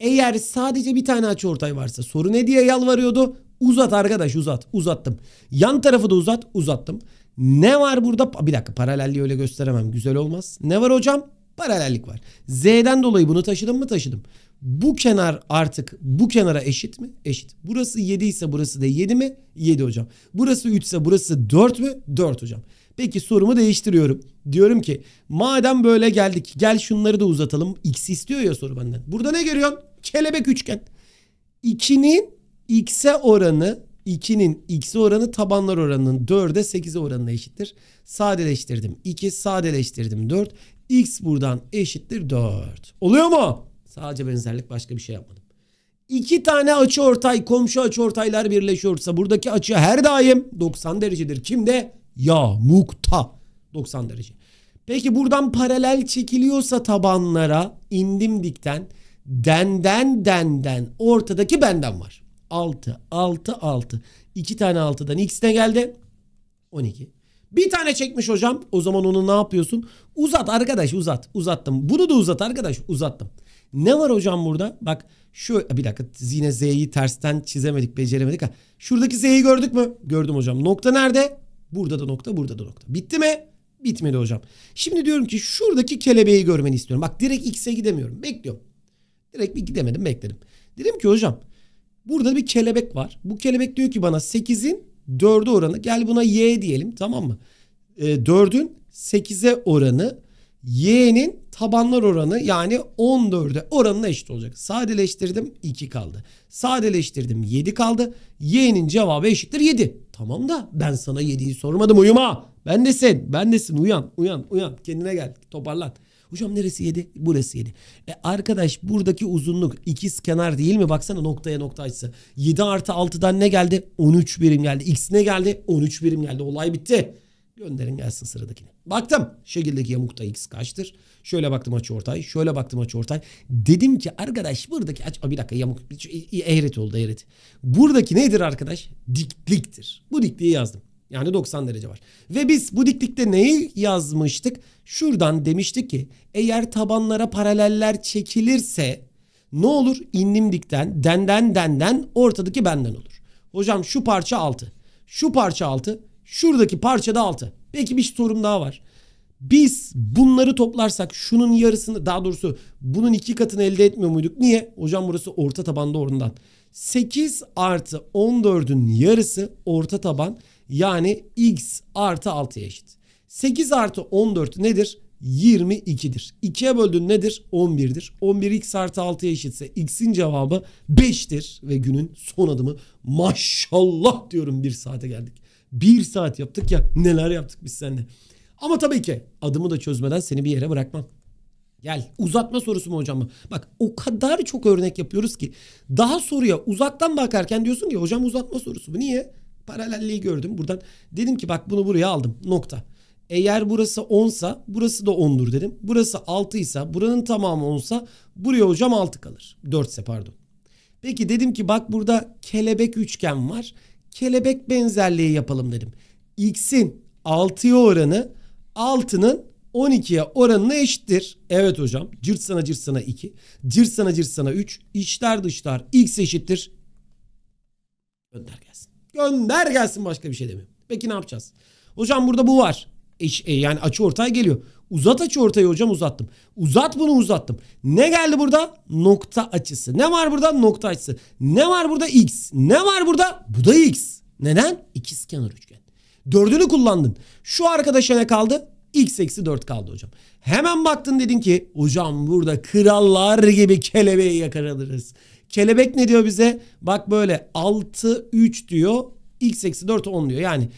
Eğer sadece bir tane açı ortay varsa soru ne diye yalvarıyordu? Uzat arkadaş uzat. Uzattım. Yan tarafı da uzat. Uzattım. Ne var burada? Bir dakika paralelliği öyle gösteremem. Güzel olmaz. Ne var hocam? Paralellik var. Z'den dolayı bunu taşıdım mı taşıdım bu kenar artık bu kenara eşit mi? Eşit. Burası 7 ise burası da 7 mi? 7 hocam. Burası 3 ise burası 4 mü? 4 hocam. Peki sorumu değiştiriyorum. Diyorum ki madem böyle geldik gel şunları da uzatalım. X istiyor ya soru benden. Burada ne görüyorsun? Kelebek üçgen. 2'nin x'e oranı 2'nin x'e oranı tabanlar oranının 4'e 8'e oranına eşittir. Sadeleştirdim. 2 sadeleştirdim 4. x buradan eşittir 4. Oluyor mu? Sadece benzerlik başka bir şey yapmadım. İki tane açı ortay, komşu açı ortaylar birleşiyorsa buradaki açı her daim 90 derecedir. Kimde? Ya mukta 90 derece. Peki buradan paralel çekiliyorsa tabanlara indim dikten denden denden ortadaki benden var. 6 6 6. 2 tane 6'dan x'ine geldi. 12. Bir tane çekmiş hocam. O zaman onu ne yapıyorsun? Uzat arkadaş uzat. Uzattım. Bunu da uzat arkadaş uzattım. Ne var hocam burada? Bak şu bir dakika yine Z'yi tersten çizemedik beceremedik. Ha. Şuradaki Z'yi gördük mü? Gördüm hocam. Nokta nerede? Burada da nokta burada da nokta. Bitti mi? Bitmedi hocam. Şimdi diyorum ki şuradaki kelebeği görmeni istiyorum. Bak direkt X'e gidemiyorum. Bekliyorum. Direkt bir gidemedim bekledim. Dedim ki hocam burada bir kelebek var. Bu kelebek diyor ki bana 8'in 4'e oranı. Gel buna Y diyelim tamam mı? E, 4'ün 8'e oranı Y'nin tabanlar oranı yani 14'e oranına eşit olacak. Sadeleştirdim 2 kaldı. Sadeleştirdim 7 kaldı. Y'nin cevabı eşittir 7. Tamam da ben sana 7'yi sormadım uyuma. Ben sen? ben desin uyan uyan uyan kendine gel toparlan. Hocam neresi 7? Burası 7. E arkadaş buradaki uzunluk ikiz kenar değil mi? Baksana noktaya nokta açısı. 7 artı 6'dan ne geldi? 13 birim geldi. X ne geldi? 13 birim geldi. Olay bitti. Gönderin gelsin sıradakini. Baktım şekildeki yamukta x kaçtır? Şöyle baktım açı ortay. Şöyle baktım açı ortay. Dedim ki arkadaş buradaki aç... bir dakika yamuk. Eğret oldu eğret. Buradaki nedir arkadaş? Dikliktir. Bu dikliği yazdım. Yani 90 derece var. Ve biz bu diklikte neyi yazmıştık? Şuradan demiştik ki eğer tabanlara paraleller çekilirse ne olur? İndim dikten, denden denden ortadaki benden olur. Hocam şu parça 6. Şu parça 6. Şuradaki parçada 6. Peki bir sorum daha var. Biz bunları toplarsak şunun yarısını daha doğrusu bunun iki katını elde etmiyor muyduk? Niye? Hocam burası orta tabanda orundan. 8 artı 14'ün yarısı orta taban yani x artı 6'ya eşit. 8 artı 14 nedir? 22'dir. 2'ye böldüğün nedir? 11'dir. 11 x artı 6'ya eşitse x'in cevabı 5'tir ve günün son adımı maşallah diyorum bir saate geldik. Bir saat yaptık ya neler yaptık biz seninle. Ama tabii ki adımı da çözmeden seni bir yere bırakmam. Gel uzatma sorusu mu hocam mı? Bak o kadar çok örnek yapıyoruz ki daha soruya uzaktan bakarken diyorsun ki hocam uzatma sorusu mu? Niye? Paralelliği gördüm buradan. Dedim ki bak bunu buraya aldım nokta. Eğer burası 10'sa burası da 10'dur dedim. Burası 6 ise buranın tamamı 10'sa buraya hocam 6 kalır. 4 ise pardon. Peki dedim ki bak burada kelebek üçgen var kelebek benzerliği yapalım dedim. X'in 6'ya oranı 6'nın 12'ye oranına eşittir. Evet hocam. Cırt sana cırt sana 2. Cırt sana cırt sana 3. İçler dışlar x eşittir. Gönder gelsin. Gönder gelsin başka bir şey demiyorum. Peki ne yapacağız? Hocam burada bu var. Eş, e, yani açı ortaya geliyor. Uzat açı ortayı hocam uzattım. Uzat bunu uzattım. Ne geldi burada? Nokta açısı. Ne var burada? Nokta açısı. Ne var burada? X. Ne var burada? Bu da X. Neden? İkizkenar üçgen. Dördünü kullandın. Şu arkadaşa ne kaldı? X eksi 4 kaldı hocam. Hemen baktın dedin ki hocam burada krallar gibi kelebeği yakalanırız. Kelebek ne diyor bize? Bak böyle 6 3 diyor. X eksi 4 10 diyor. Yani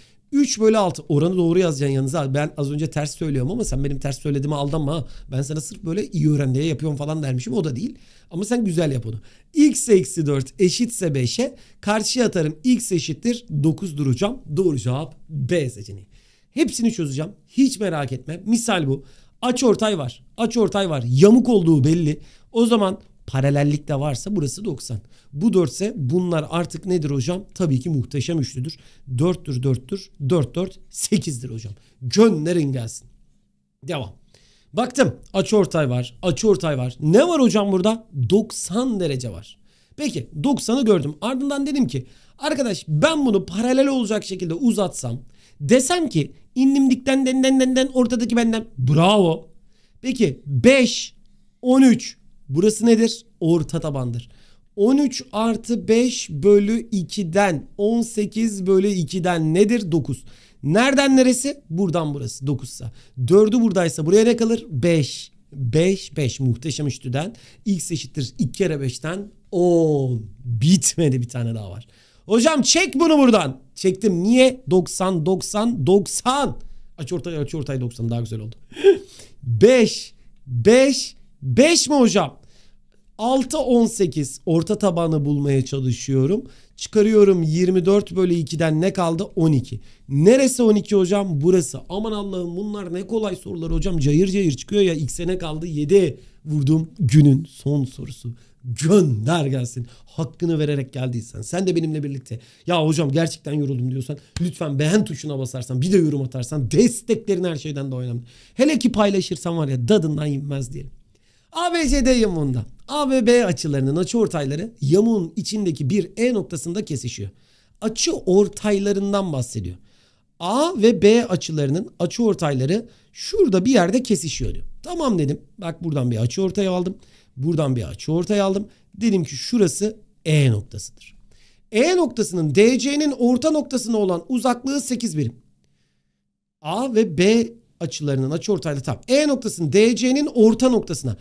3 bölü 6 oranı doğru yazacaksın yanınıza. Ben az önce ters söylüyorum ama sen benim ters söylediğime aldanma ha. Ben sana sırf böyle iyi öğren diye yapıyorum falan dermişim o da değil. Ama sen güzel yap onu. x eksi 4 eşitse 5'e karşıya atarım x eşittir 9 duracağım. Doğru cevap B seçeneği. Hepsini çözeceğim. Hiç merak etme. Misal bu. Aç ortay var. Aç ortay var. Yamuk olduğu belli. O zaman paralellik de varsa burası 90. Bu dörtse bunlar artık nedir hocam? Tabii ki muhteşem üçlüdür. 4'tür 4'tür dört dört sekizdir hocam. Gönderin gelsin. Devam. Baktım ortay var ortay var. Ne var hocam burada? 90 derece var. Peki 90'ı gördüm. Ardından dedim ki arkadaş ben bunu paralel olacak şekilde uzatsam desem ki indimdikten den den den den ortadaki benden bravo. Peki 5 13 Burası nedir? Orta tabandır. 13 artı 5 bölü 2'den 18 bölü 2'den nedir? 9. Nereden neresi? Buradan burası 9 9'sa. 4'ü buradaysa buraya ne kalır? 5. 5, 5 muhteşem üstüden. X eşittir 2 kere 5'ten 10. Bitmedi bir tane daha var. Hocam çek bunu buradan. Çektim. Niye? 90, 90, 90. Aç ortay, aç ortay 90 daha güzel oldu. 5, 5, 5 mi hocam? 6-18 orta tabanı bulmaya çalışıyorum. Çıkarıyorum 24 bölü 2'den ne kaldı? 12. Neresi 12 hocam? Burası. Aman Allah'ım bunlar ne kolay sorular hocam. Cayır cayır çıkıyor ya. X'e ne kaldı? 7 vurdum. Günün son sorusu. Gönder gelsin. Hakkını vererek geldiysen. Sen de benimle birlikte. Ya hocam gerçekten yoruldum diyorsan. Lütfen beğen tuşuna basarsan. Bir de yorum atarsan. Desteklerin her şeyden daha önemli. Hele ki paylaşırsan var ya dadından inmez diyelim. ABCD yamuğunda A ve B açılarının açı ortayları yamuğun içindeki bir E noktasında kesişiyor. Açı ortaylarından bahsediyor. A ve B açılarının açı ortayları şurada bir yerde kesişiyor diyor. Tamam dedim. Bak buradan bir açı ortayı aldım. Buradan bir açı ortayı aldım. Dedim ki şurası E noktasıdır. E noktasının DC'nin orta noktasına olan uzaklığı 8 birim. A ve B açılarının açıortayla tam. E noktasının DC'nin orta noktasına.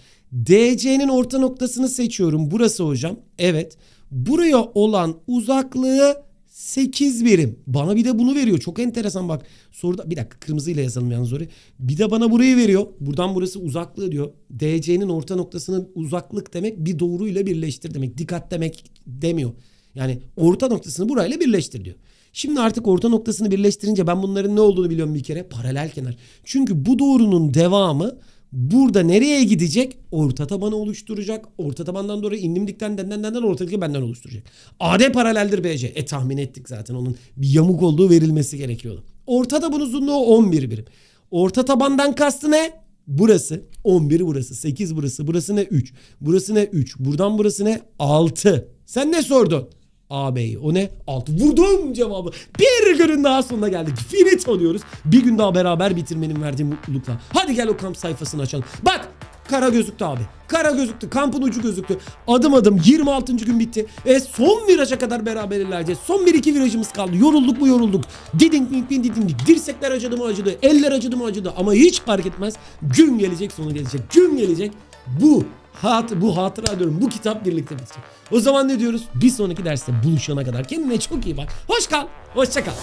DC'nin orta noktasını seçiyorum. Burası hocam. Evet. Buraya olan uzaklığı 8 birim. Bana bir de bunu veriyor. Çok enteresan bak. Soruda bir dakika kırmızıyla yazalım yalnız orayı. Bir de bana burayı veriyor. Buradan burası uzaklığı diyor. DC'nin orta noktasının uzaklık demek bir doğruyla birleştir demek. Dikkat demek demiyor. Yani orta noktasını burayla birleştir diyor. Şimdi artık orta noktasını birleştirince ben bunların ne olduğunu biliyorum bir kere. Paralel kenar. Çünkü bu doğrunun devamı burada nereye gidecek? Orta tabanı oluşturacak. Orta tabandan doğru indimlikten denden denden ortalıkı benden oluşturacak. AD paraleldir BC. E tahmin ettik zaten onun bir yamuk olduğu verilmesi gerekiyordu. Orta taban uzunluğu 11 birim. Orta tabandan kastı ne? Burası 11 burası 8 burası burası ne 3 burası ne 3 buradan burası ne 6 sen ne sordun? AB'yi. O ne? Alt. Vurdum cevabı. Bir günün daha sonuna geldik. Finito diyoruz. Bir gün daha beraber bitirmenin verdiği mutlulukla. Hadi gel o kamp sayfasını açalım. Bak Kara gözüktü abi. Kara gözüktü. Kampın ucu gözüktü. Adım adım 26. gün bitti. Ve son viraja kadar beraber ilerleyeceğiz. Son 1-2 virajımız kaldı. Yorulduk mu yorulduk. Diding ding ding diding. Dirsekler acıdı mı acıdı. Eller acıdı mı acıdı. Ama hiç fark etmez. Gün gelecek sonu gelecek. Gün gelecek. Bu hat bu hatıra diyorum. Bu kitap birlikte bitecek. O zaman ne diyoruz? Bir sonraki derste buluşana kadar kendine çok iyi bak. Hoş kal. Hoşça kal.